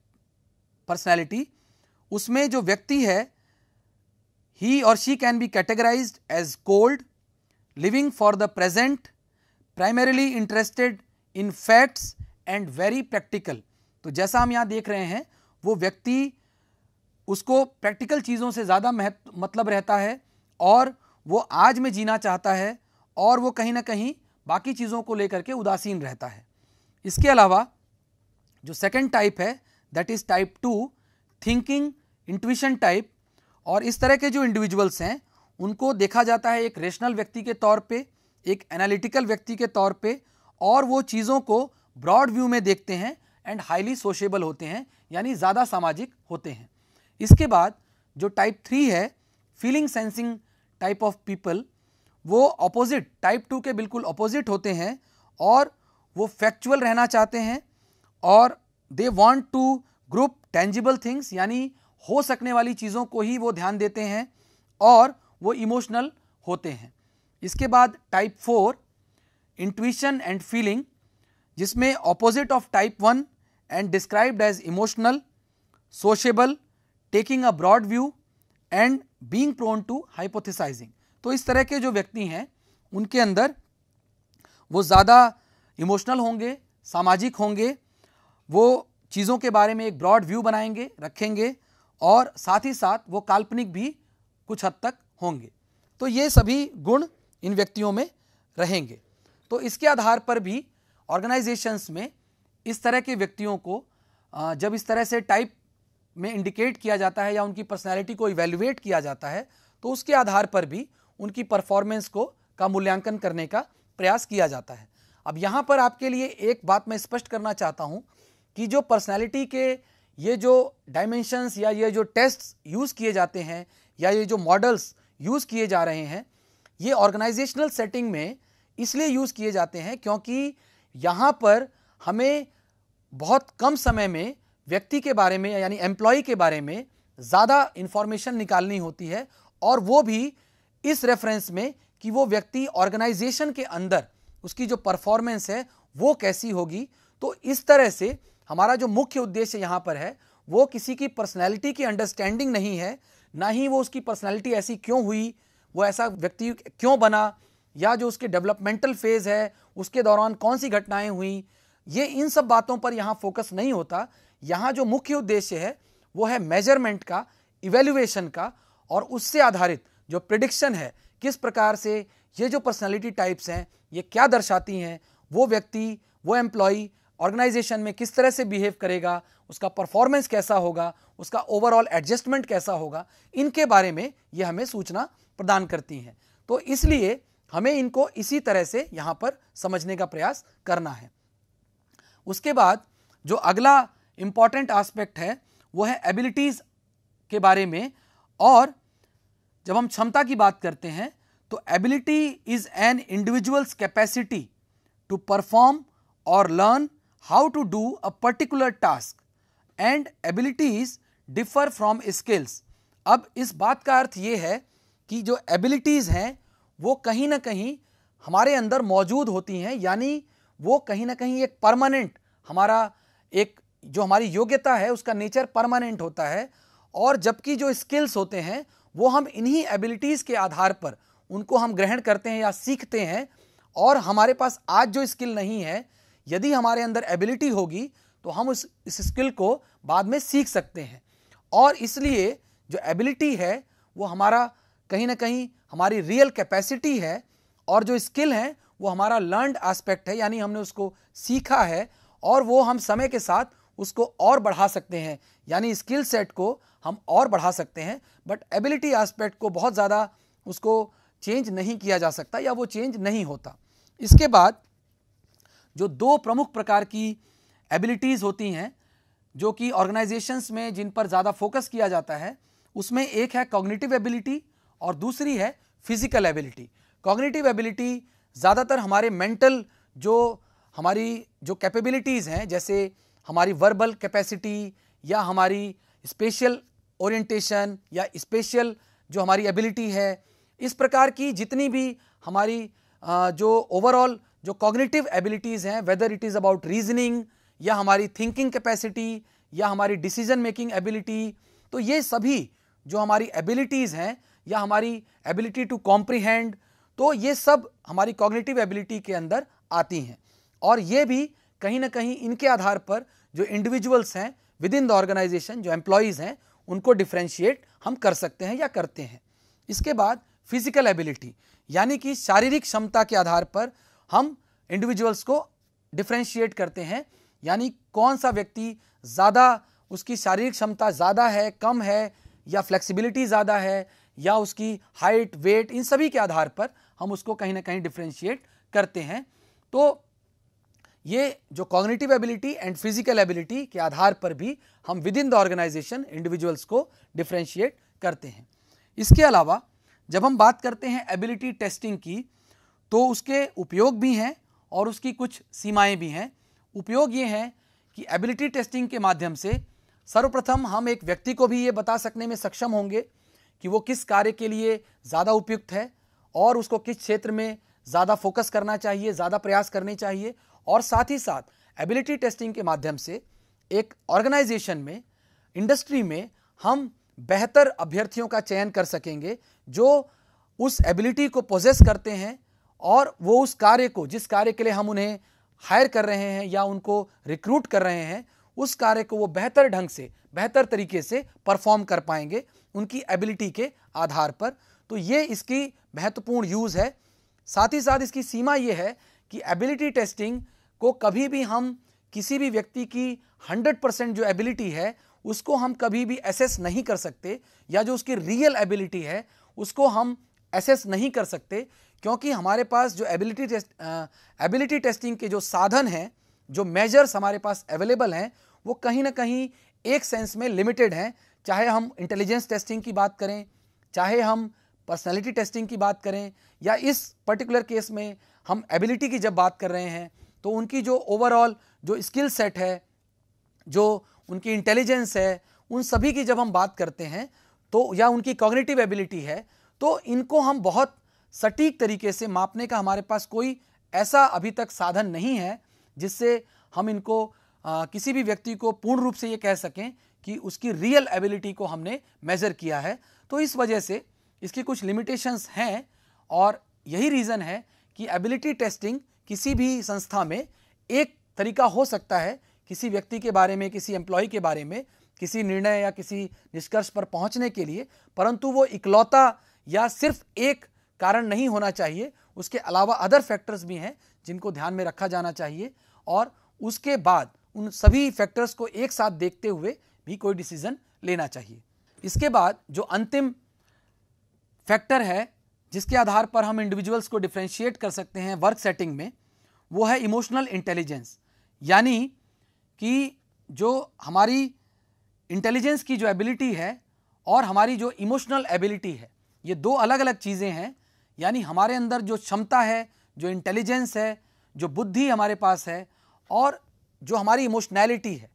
personality उसमें जो व्यक्ति है ही और she can be categorise as cold living for the present, primarily interested in facts and very practical. तो जैसा हम यहाँ देख रहे हैं वो व्यक्ति उसको प्रैक्टिकल चीज़ों से ज़्यादा महत्व मतलब रहता है और वो आज में जीना चाहता है और वो कहीं ना कहीं बाकी चीज़ों को लेकर के उदासीन रहता है इसके अलावा जो सेकेंड टाइप है that is type two thinking intuition type और इस तरह के जो इंडिविजुअल्स हैं उनको देखा जाता है एक रेशनल व्यक्ति के तौर पे एक एनालिटिकल व्यक्ति के तौर पे और वो चीज़ों को ब्रॉड व्यू में देखते हैं एंड हाईली सोशेबल होते हैं यानी ज़्यादा सामाजिक होते हैं इसके बाद जो टाइप थ्री है feeling sensing type of people वो ऑपोजिट टाइप टू के बिल्कुल अपोजिट होते हैं और वो फैक्चुअल रहना चाहते हैं और they want to group tangible things यानी हो सकने वाली चीज़ों को ही वो ध्यान देते हैं और वो इमोशनल होते हैं इसके बाद type four intuition and feeling जिसमें opposite of type one and described as emotional sociable taking a broad view and being prone to hypothesising तो इस तरह के जो व्यक्ति हैं उनके अंदर वो ज़्यादा इमोशनल होंगे सामाजिक होंगे वो चीज़ों के बारे में एक ब्रॉड व्यू बनाएंगे रखेंगे और साथ ही साथ वो काल्पनिक भी कुछ हद तक होंगे तो ये सभी गुण इन व्यक्तियों में रहेंगे तो इसके आधार पर भी ऑर्गेनाइजेशंस में इस तरह के व्यक्तियों को जब इस तरह से टाइप में इंडिकेट किया जाता है या उनकी पर्सनैलिटी को इवेल्युएट किया जाता है तो उसके आधार पर भी उनकी परफॉर्मेंस को का मूल्यांकन करने का प्रयास किया जाता है अब यहाँ पर आपके लिए एक बात मैं स्पष्ट करना चाहता हूँ कि जो पर्सनैलिटी के ये जो डायमेंशंस या ये जो टेस्ट यूज़ किए जाते हैं या ये जो मॉडल्स यूज़ किए जा रहे हैं ये ऑर्गेनाइजेशनल सेटिंग में इसलिए यूज़ किए जाते हैं क्योंकि यहाँ पर हमें बहुत कम समय में व्यक्ति के बारे में यानी एम्प्लॉय के बारे में ज़्यादा इन्फॉर्मेशन निकालनी होती है और वो भी इस रेफरेंस में कि वो व्यक्ति ऑर्गेनाइजेशन के अंदर उसकी जो परफॉर्मेंस है वो कैसी होगी तो इस तरह से हमारा जो मुख्य उद्देश्य यहाँ पर है वो किसी की पर्सनैलिटी की अंडरस्टैंडिंग नहीं है ना ही वो उसकी पर्सनैलिटी ऐसी क्यों हुई वो ऐसा व्यक्ति क्यों बना या जो उसके डेवलपमेंटल फेज़ है उसके दौरान कौन सी घटनाएं हुई ये इन सब बातों पर यहाँ फोकस नहीं होता यहाँ जो मुख्य उद्देश्य है वो है मेजरमेंट का इवेल्युएशन का और उससे आधारित जो प्रिडिक्शन है किस प्रकार से ये जो पर्सनैलिटी टाइप्स हैं ये क्या दर्शाती हैं वो व्यक्ति वो एम्प्लॉय ऑर्गेनाइजेशन में किस तरह से बिहेव करेगा उसका परफॉर्मेंस कैसा होगा उसका ओवरऑल एडजस्टमेंट कैसा होगा इनके बारे में ये हमें सूचना प्रदान करती हैं तो इसलिए हमें इनको इसी तरह से यहाँ पर समझने का प्रयास करना है उसके बाद जो अगला इम्पॉर्टेंट आस्पेक्ट है वो है एबिलिटीज़ के बारे में और जब हम क्षमता की बात करते हैं तो ability is an individual's capacity to perform और learn how to do a particular task and abilities differ from skills. अब इस बात का अर्थ ये है कि जो एबिलिटीज़ हैं वो कहीं ना कहीं हमारे अंदर मौजूद होती हैं यानी वो कहीं ना कहीं एक परमानेंट हमारा एक जो हमारी योग्यता है उसका नेचर परमानेंट होता है और जबकि जो स्किल्स होते हैं वो हम इन्हीं एबिलिटीज़ के आधार पर उनको हम ग्रहण करते हैं या सीखते हैं और हमारे पास आज जो स्किल नहीं है यदि हमारे अंदर एबिलिटी होगी तो हम उस इस स्किल को बाद में सीख सकते हैं और इसलिए जो एबिलिटी है वो हमारा कहीं ना कहीं हमारी रियल कैपेसिटी है और जो स्किल है वो हमारा लर्नड एस्पेक्ट है यानी हमने उसको सीखा है और वो हम समय के साथ उसको और बढ़ा सकते हैं यानी स्किल सेट को हम और बढ़ा सकते हैं बट एबिलिटी एस्पेक्ट को बहुत ज़्यादा उसको चेंज नहीं किया जा सकता या वो चेंज नहीं होता इसके बाद जो दो प्रमुख प्रकार की एबिलिटीज़ होती हैं जो कि ऑर्गेनाइजेशंस में जिन पर ज़्यादा फोकस किया जाता है उसमें एक है कॉग्निटिव एबिलिटी और दूसरी है फिजिकल एबिलिटी कॉग्निटिव एबिलिटी ज़्यादातर हमारे मेंटल जो हमारी जो कैपेबिलिटीज़ हैं जैसे हमारी वर्बल कैपेसिटी या हमारी स्पेशल ओरिएंटेशन या स्पेशल जो हमारी एबिलिटी है इस प्रकार की जितनी भी हमारी जो ओवरऑल जो कॉग्निटिव एबिलिटीज़ हैं whether it is about reasoning या हमारी थिंकिंग कैपेसिटी या हमारी डिसीजन मेकिंग एबिलिटी तो ये सभी जो हमारी एबिलिटीज़ हैं या हमारी एबिलिटी टू कॉम्प्रीहेंड तो ये सब हमारी कॉग्निटिव एबिलिटी के अंदर आती हैं और ये भी कहीं ना कहीं इनके आधार पर जो इंडिविजुअल्स हैं विद इन द ऑर्गेनाइजेशन जो एम्प्लॉयज़ हैं उनको डिफ्रेंशिएट हम कर सकते हैं या करते हैं इसके बाद फिजिकल एबिलिटी यानी कि शारीरिक क्षमता के आधार पर हम इंडिविजुअल्स को डिफ्रेंशिएट करते हैं यानी कौन सा व्यक्ति ज़्यादा उसकी शारीरिक क्षमता ज़्यादा है कम है या फ्लेक्सिबिलिटी ज़्यादा है या उसकी हाइट वेट इन सभी के आधार पर हम उसको कहीं ना कहीं डिफ्रेंशिएट करते हैं तो ये जो cognitive ability and physical ability के आधार पर भी हम within the organisation individuals को डिफ्रेंशिएट करते हैं इसके अलावा जब हम बात करते हैं एबिलिटी टेस्टिंग की तो उसके उपयोग भी हैं और उसकी कुछ सीमाएं भी हैं उपयोग ये हैं कि एबिलिटी टेस्टिंग के माध्यम से सर्वप्रथम हम एक व्यक्ति को भी ये बता सकने में सक्षम होंगे कि वो किस कार्य के लिए ज़्यादा उपयुक्त है और उसको किस क्षेत्र में ज़्यादा फोकस करना चाहिए ज़्यादा प्रयास करने चाहिए और साथ ही साथ एबिलिटी टेस्टिंग के माध्यम से एक ऑर्गेनाइजेशन में इंडस्ट्री में हम बेहतर अभ्यर्थियों का चयन कर सकेंगे जो उस एबिलिटी को पोजेस करते हैं और वो उस कार्य को जिस कार्य के लिए हम उन्हें हायर कर रहे हैं या उनको रिक्रूट कर रहे हैं उस कार्य को वो बेहतर ढंग से बेहतर तरीके से परफॉर्म कर पाएंगे उनकी एबिलिटी के आधार पर तो ये इसकी महत्वपूर्ण यूज़ है साथ ही साथ इसकी सीमा ये है कि एबिलिटी टेस्टिंग को कभी भी हम किसी भी व्यक्ति की 100 परसेंट जो एबिलिटी है उसको हम कभी भी एसेस नहीं कर सकते या जो उसकी रियल एबिलिटी है उसको हम एसेस नहीं कर सकते क्योंकि हमारे पास जो एबिलिटी टेस्ट एबिलिटी टेस्टिंग के जो साधन हैं जो मेजर्स हमारे पास अवेलेबल हैं वो कहीं ना कहीं एक सेंस में लिमिटेड हैं चाहे हम इंटेलिजेंस टेस्टिंग की बात करें चाहे हम पर्सनैलिटी टेस्टिंग की बात करें या इस पर्टिकुलर केस में हम एबिलिटी की जब बात कर रहे हैं तो उनकी जो ओवरऑल जो स्किल सेट है जो उनकी इंटेलिजेंस है उन सभी की जब हम बात करते हैं तो या उनकी कॉग्निटिव एबिलिटी है तो इनको हम बहुत सटीक तरीके से मापने का हमारे पास कोई ऐसा अभी तक साधन नहीं है जिससे हम इनको आ, किसी भी व्यक्ति को पूर्ण रूप से ये कह सकें कि उसकी रियल एबिलिटी को हमने मेज़र किया है तो इस वजह से इसकी कुछ लिमिटेशंस हैं और यही रीज़न है कि एबिलिटी टेस्टिंग किसी भी संस्था में एक तरीका हो सकता है किसी व्यक्ति के बारे में किसी एम्प्लॉय के बारे में किसी निर्णय या किसी निष्कर्ष पर पहुंचने के लिए परंतु वो इकलौता या सिर्फ एक कारण नहीं होना चाहिए उसके अलावा अदर फैक्टर्स भी हैं जिनको ध्यान में रखा जाना चाहिए और उसके बाद उन सभी फैक्टर्स को एक साथ देखते हुए भी कोई डिसीजन लेना चाहिए इसके बाद जो अंतिम फैक्टर है जिसके आधार पर हम इंडिविजुअल्स को डिफ्रेंशिएट कर सकते हैं वर्क सेटिंग में वो है इमोशनल इंटेलिजेंस यानी कि जो हमारी इंटेलिजेंस की जो एबिलिटी है और हमारी जो इमोशनल एबिलिटी है ये दो अलग अलग चीज़ें हैं यानी हमारे अंदर जो क्षमता है जो इंटेलिजेंस है जो बुद्धि हमारे पास है और जो हमारी इमोशनैलिटी है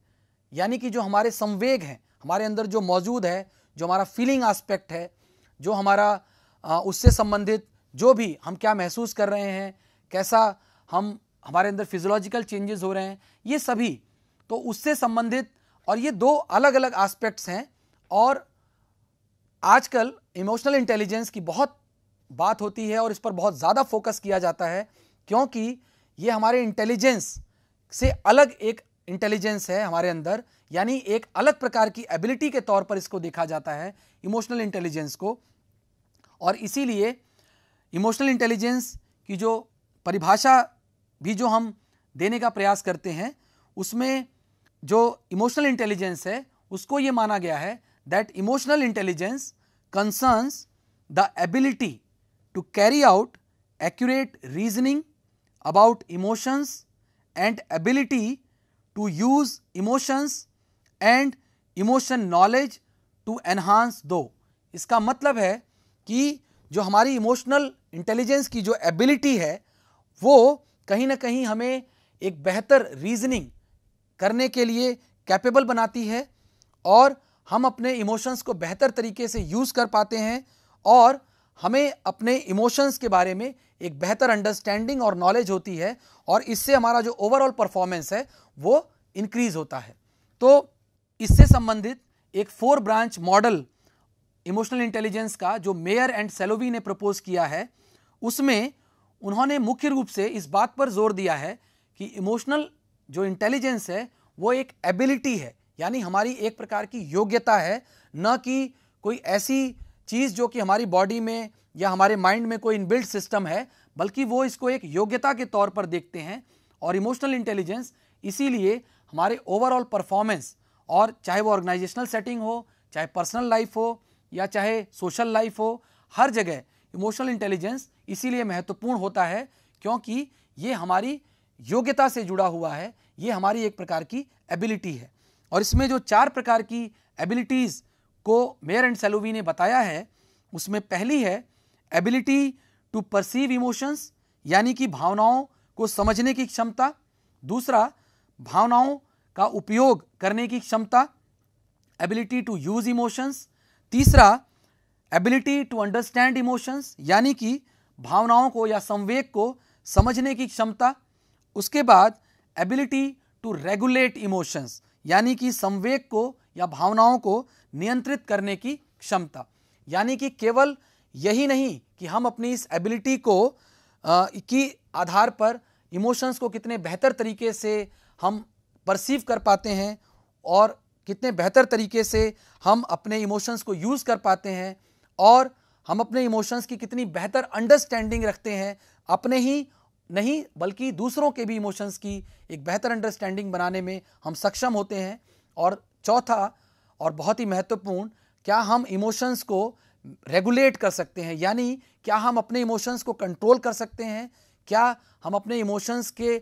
यानी कि जो हमारे संवेग हैं हमारे अंदर जो मौजूद है जो हमारा फीलिंग आस्पेक्ट है जो हमारा उससे संबंधित जो भी हम क्या महसूस कर रहे हैं कैसा हम हमारे अंदर फिजियोलॉजिकल चेंजेस हो रहे हैं ये सभी तो उससे संबंधित और ये दो अलग अलग आस्पेक्ट्स हैं और आजकल इमोशनल इंटेलिजेंस की बहुत बात होती है और इस पर बहुत ज़्यादा फोकस किया जाता है क्योंकि ये हमारे इंटेलिजेंस से अलग एक इंटेलिजेंस है हमारे अंदर यानी एक अलग प्रकार की एबिलिटी के तौर पर इसको देखा जाता है इमोशनल इंटेलिजेंस को और इसीलिए इमोशनल इंटेलिजेंस की जो परिभाषा भी जो हम देने का प्रयास करते हैं उसमें जो इमोशनल इंटेलिजेंस है उसको ये माना गया है that emotional intelligence concerns the ability to carry out accurate reasoning about emotions and ability to use emotions and emotion knowledge to enhance दो इसका मतलब है कि जो हमारी इमोशनल इंटेलिजेंस की जो एबिलिटी है वो कहीं ना कहीं हमें एक बेहतर रीजनिंग करने के लिए कैपेबल बनाती है और हम अपने इमोशंस को बेहतर तरीके से यूज़ कर पाते हैं और हमें अपने इमोशंस के बारे में एक बेहतर अंडरस्टैंडिंग और नॉलेज होती है और इससे हमारा जो ओवरऑल परफॉर्मेंस है वो इंक्रीज होता है तो इससे संबंधित एक four branch model emotional intelligence का जो मेयर एंड सेलोवी ने प्रपोज किया है उसमें उन्होंने मुख्य रूप से इस बात पर जोर दिया है कि इमोशनल जो इंटेलिजेंस है वो एक एबिलिटी है यानी हमारी एक प्रकार की योग्यता है न कि कोई ऐसी चीज़ जो कि हमारी बॉडी में या हमारे माइंड में कोई इनबिल्ट सिस्टम है बल्कि वो इसको एक योग्यता के तौर पर देखते हैं और इमोशनल इंटेलिजेंस इसीलिए हमारे ओवरऑल परफॉर्मेंस और चाहे वो ऑर्गेनाइजेशनल सेटिंग हो चाहे पर्सनल लाइफ हो या चाहे सोशल लाइफ हो हर जगह इमोशनल इंटेलिजेंस इसीलिए महत्वपूर्ण होता है क्योंकि ये हमारी योग्यता से जुड़ा हुआ है ये हमारी एक प्रकार की एबिलिटी है और इसमें जो चार प्रकार की एबिलिटीज़ को मेयर एंड सेलोवी ने बताया है उसमें पहली है एबिलिटी टू परसीव इमोशंस यानी कि भावनाओं को समझने की क्षमता दूसरा भावनाओं का उपयोग करने की क्षमता एबिलिटी टू यूज इमोशंस तीसरा एबिलिटी टू अंडरस्टैंड इमोशंस यानी कि भावनाओं को या संवेग को समझने की क्षमता उसके बाद एबिलिटी टू रेगुलेट इमोशंस यानी कि संवेग को या भावनाओं को नियंत्रित करने की क्षमता यानी कि केवल यही नहीं कि हम अपनी इस एबिलिटी को आ, की आधार पर इमोशंस को कितने बेहतर तरीके से हम परसीव कर पाते हैं और कितने बेहतर तरीके से हम अपने इमोशंस को यूज़ कर पाते हैं और हम अपने इमोशंस की कितनी बेहतर अंडरस्टैंडिंग रखते हैं अपने ही नहीं बल्कि दूसरों के भी इमोशंस की एक बेहतर अंडरस्टैंडिंग बनाने में हम सक्षम होते हैं और चौथा और बहुत ही महत्वपूर्ण क्या हम इमोशंस को रेगुलेट कर सकते हैं यानी क्या हम अपने इमोशंस को कंट्रोल कर सकते हैं क्या हम अपने इमोशंस के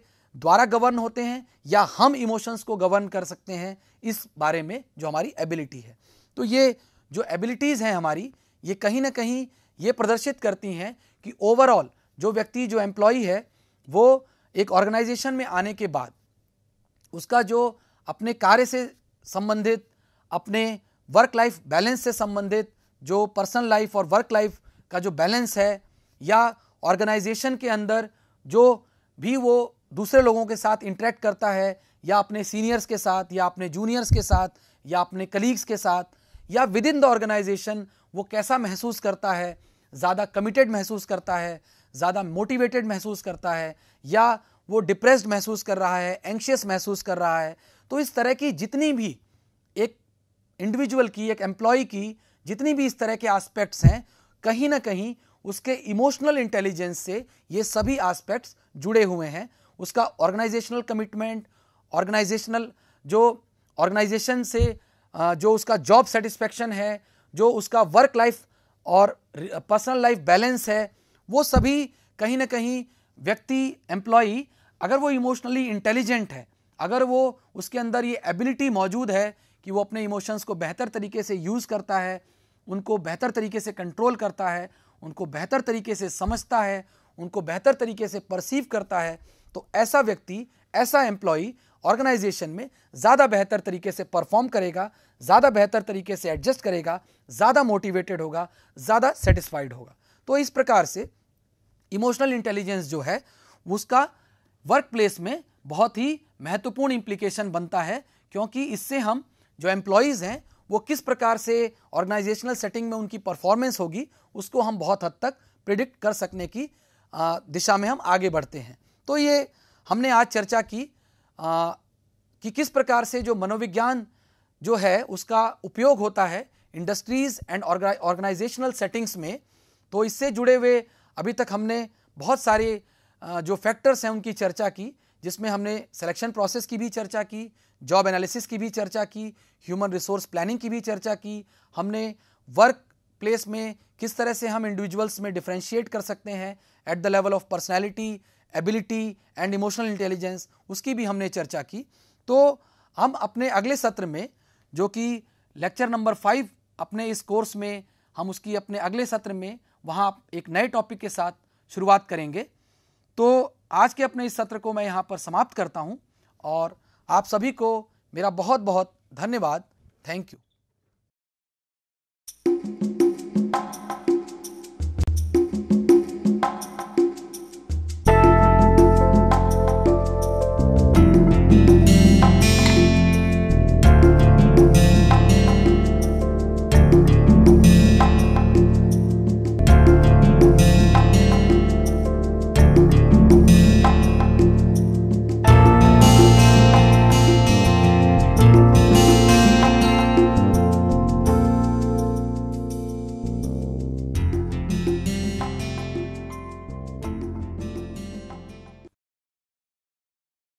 द्वारा गवर्न होते हैं या हम इमोशंस को गवर्न कर सकते हैं इस बारे में जो हमारी एबिलिटी है तो ये जो एबिलिटीज़ हैं हमारी ये कहीं ना कहीं ये प्रदर्शित करती हैं कि ओवरऑल जो व्यक्ति जो एम्प्लॉय है वो एक ऑर्गेनाइजेशन में आने के बाद उसका जो अपने कार्य से संबंधित अपने वर्क लाइफ बैलेंस से संबंधित जो पर्सनल लाइफ और वर्क लाइफ का जो बैलेंस है या ऑर्गेनाइजेशन के अंदर जो भी वो दूसरे लोगों के साथ इंटरेक्ट करता है या अपने सीनियर्स के साथ या अपने जूनियर्स के साथ या अपने कलीग्स के साथ या विद इन द ऑर्गेनाइजेशन वो कैसा महसूस करता है ज़्यादा कमिटेड महसूस करता है ज़्यादा मोटिवेटेड महसूस करता है या वो डिप्रेस्ड महसूस कर रहा है एंक्शियस महसूस कर रहा है तो इस तरह की जितनी भी इंडिविजुअल की एक एम्प्लॉय की जितनी भी इस तरह के आस्पेक्ट्स हैं कहीं ना कहीं उसके इमोशनल इंटेलिजेंस से ये सभी आस्पेक्ट्स जुड़े हुए हैं उसका ऑर्गेनाइजेशनल कमिटमेंट ऑर्गेनाइजेशनल जो ऑर्गेनाइजेशन से जो उसका जॉब सेटिस्फेक्शन है जो उसका वर्क लाइफ और पर्सनल लाइफ बैलेंस है वो सभी कहीं ना कहीं व्यक्ति एम्प्लॉई अगर वो इमोशनली इंटेलिजेंट है अगर वो उसके अंदर ये एबिलिटी मौजूद है कि वो अपने इमोशंस को बेहतर तरीके से यूज़ करता है उनको बेहतर तरीके से कंट्रोल करता है उनको बेहतर तरीके से समझता है उनको बेहतर तरीके से परसीव करता है तो ऐसा व्यक्ति ऐसा एम्प्लॉई ऑर्गेनाइजेशन में ज़्यादा बेहतर तरीके से परफॉर्म करेगा ज़्यादा बेहतर तरीके से एडजस्ट करेगा ज़्यादा मोटिवेटेड होगा ज़्यादा सेटिस्फाइड होगा तो इस प्रकार से इमोशनल इंटेलिजेंस जो है उसका वर्क प्लेस में बहुत ही महत्वपूर्ण इम्प्लीकेशन बनता है क्योंकि इससे हम जो एम्प्लॉयज़ हैं वो किस प्रकार से ऑर्गेनाइजेशनल सेटिंग में उनकी परफॉर्मेंस होगी उसको हम बहुत हद तक प्रिडिक्ट कर सकने की आ, दिशा में हम आगे बढ़ते हैं तो ये हमने आज चर्चा की आ, कि किस प्रकार से जो मनोविज्ञान जो है उसका उपयोग होता है इंडस्ट्रीज़ एंड ऑर्गेनाइजेशनल सेटिंग्स में तो इससे जुड़े हुए अभी तक हमने बहुत सारे जो फैक्टर्स हैं उनकी चर्चा की जिसमें हमने सिलेक्शन प्रोसेस की भी चर्चा की जॉब एनालिसिस की भी चर्चा की ह्यूमन रिसोर्स प्लानिंग की भी चर्चा की हमने वर्क प्लेस में किस तरह से हम इंडिविजुअल्स में डिफ्रेंशिएट कर सकते हैं at the level of personality ability and emotional intelligence उसकी भी हमने चर्चा की तो हम अपने अगले सत्र में जो कि लेक्चर नंबर फाइव अपने इस कोर्स में हम उसकी अपने अगले सत्र में वहाँ एक नए टॉपिक के साथ शुरुआत करेंगे तो आज के अपने इस सत्र को मैं यहाँ पर समाप्त करता हूँ और आप सभी को मेरा बहुत बहुत धन्यवाद थैंक यू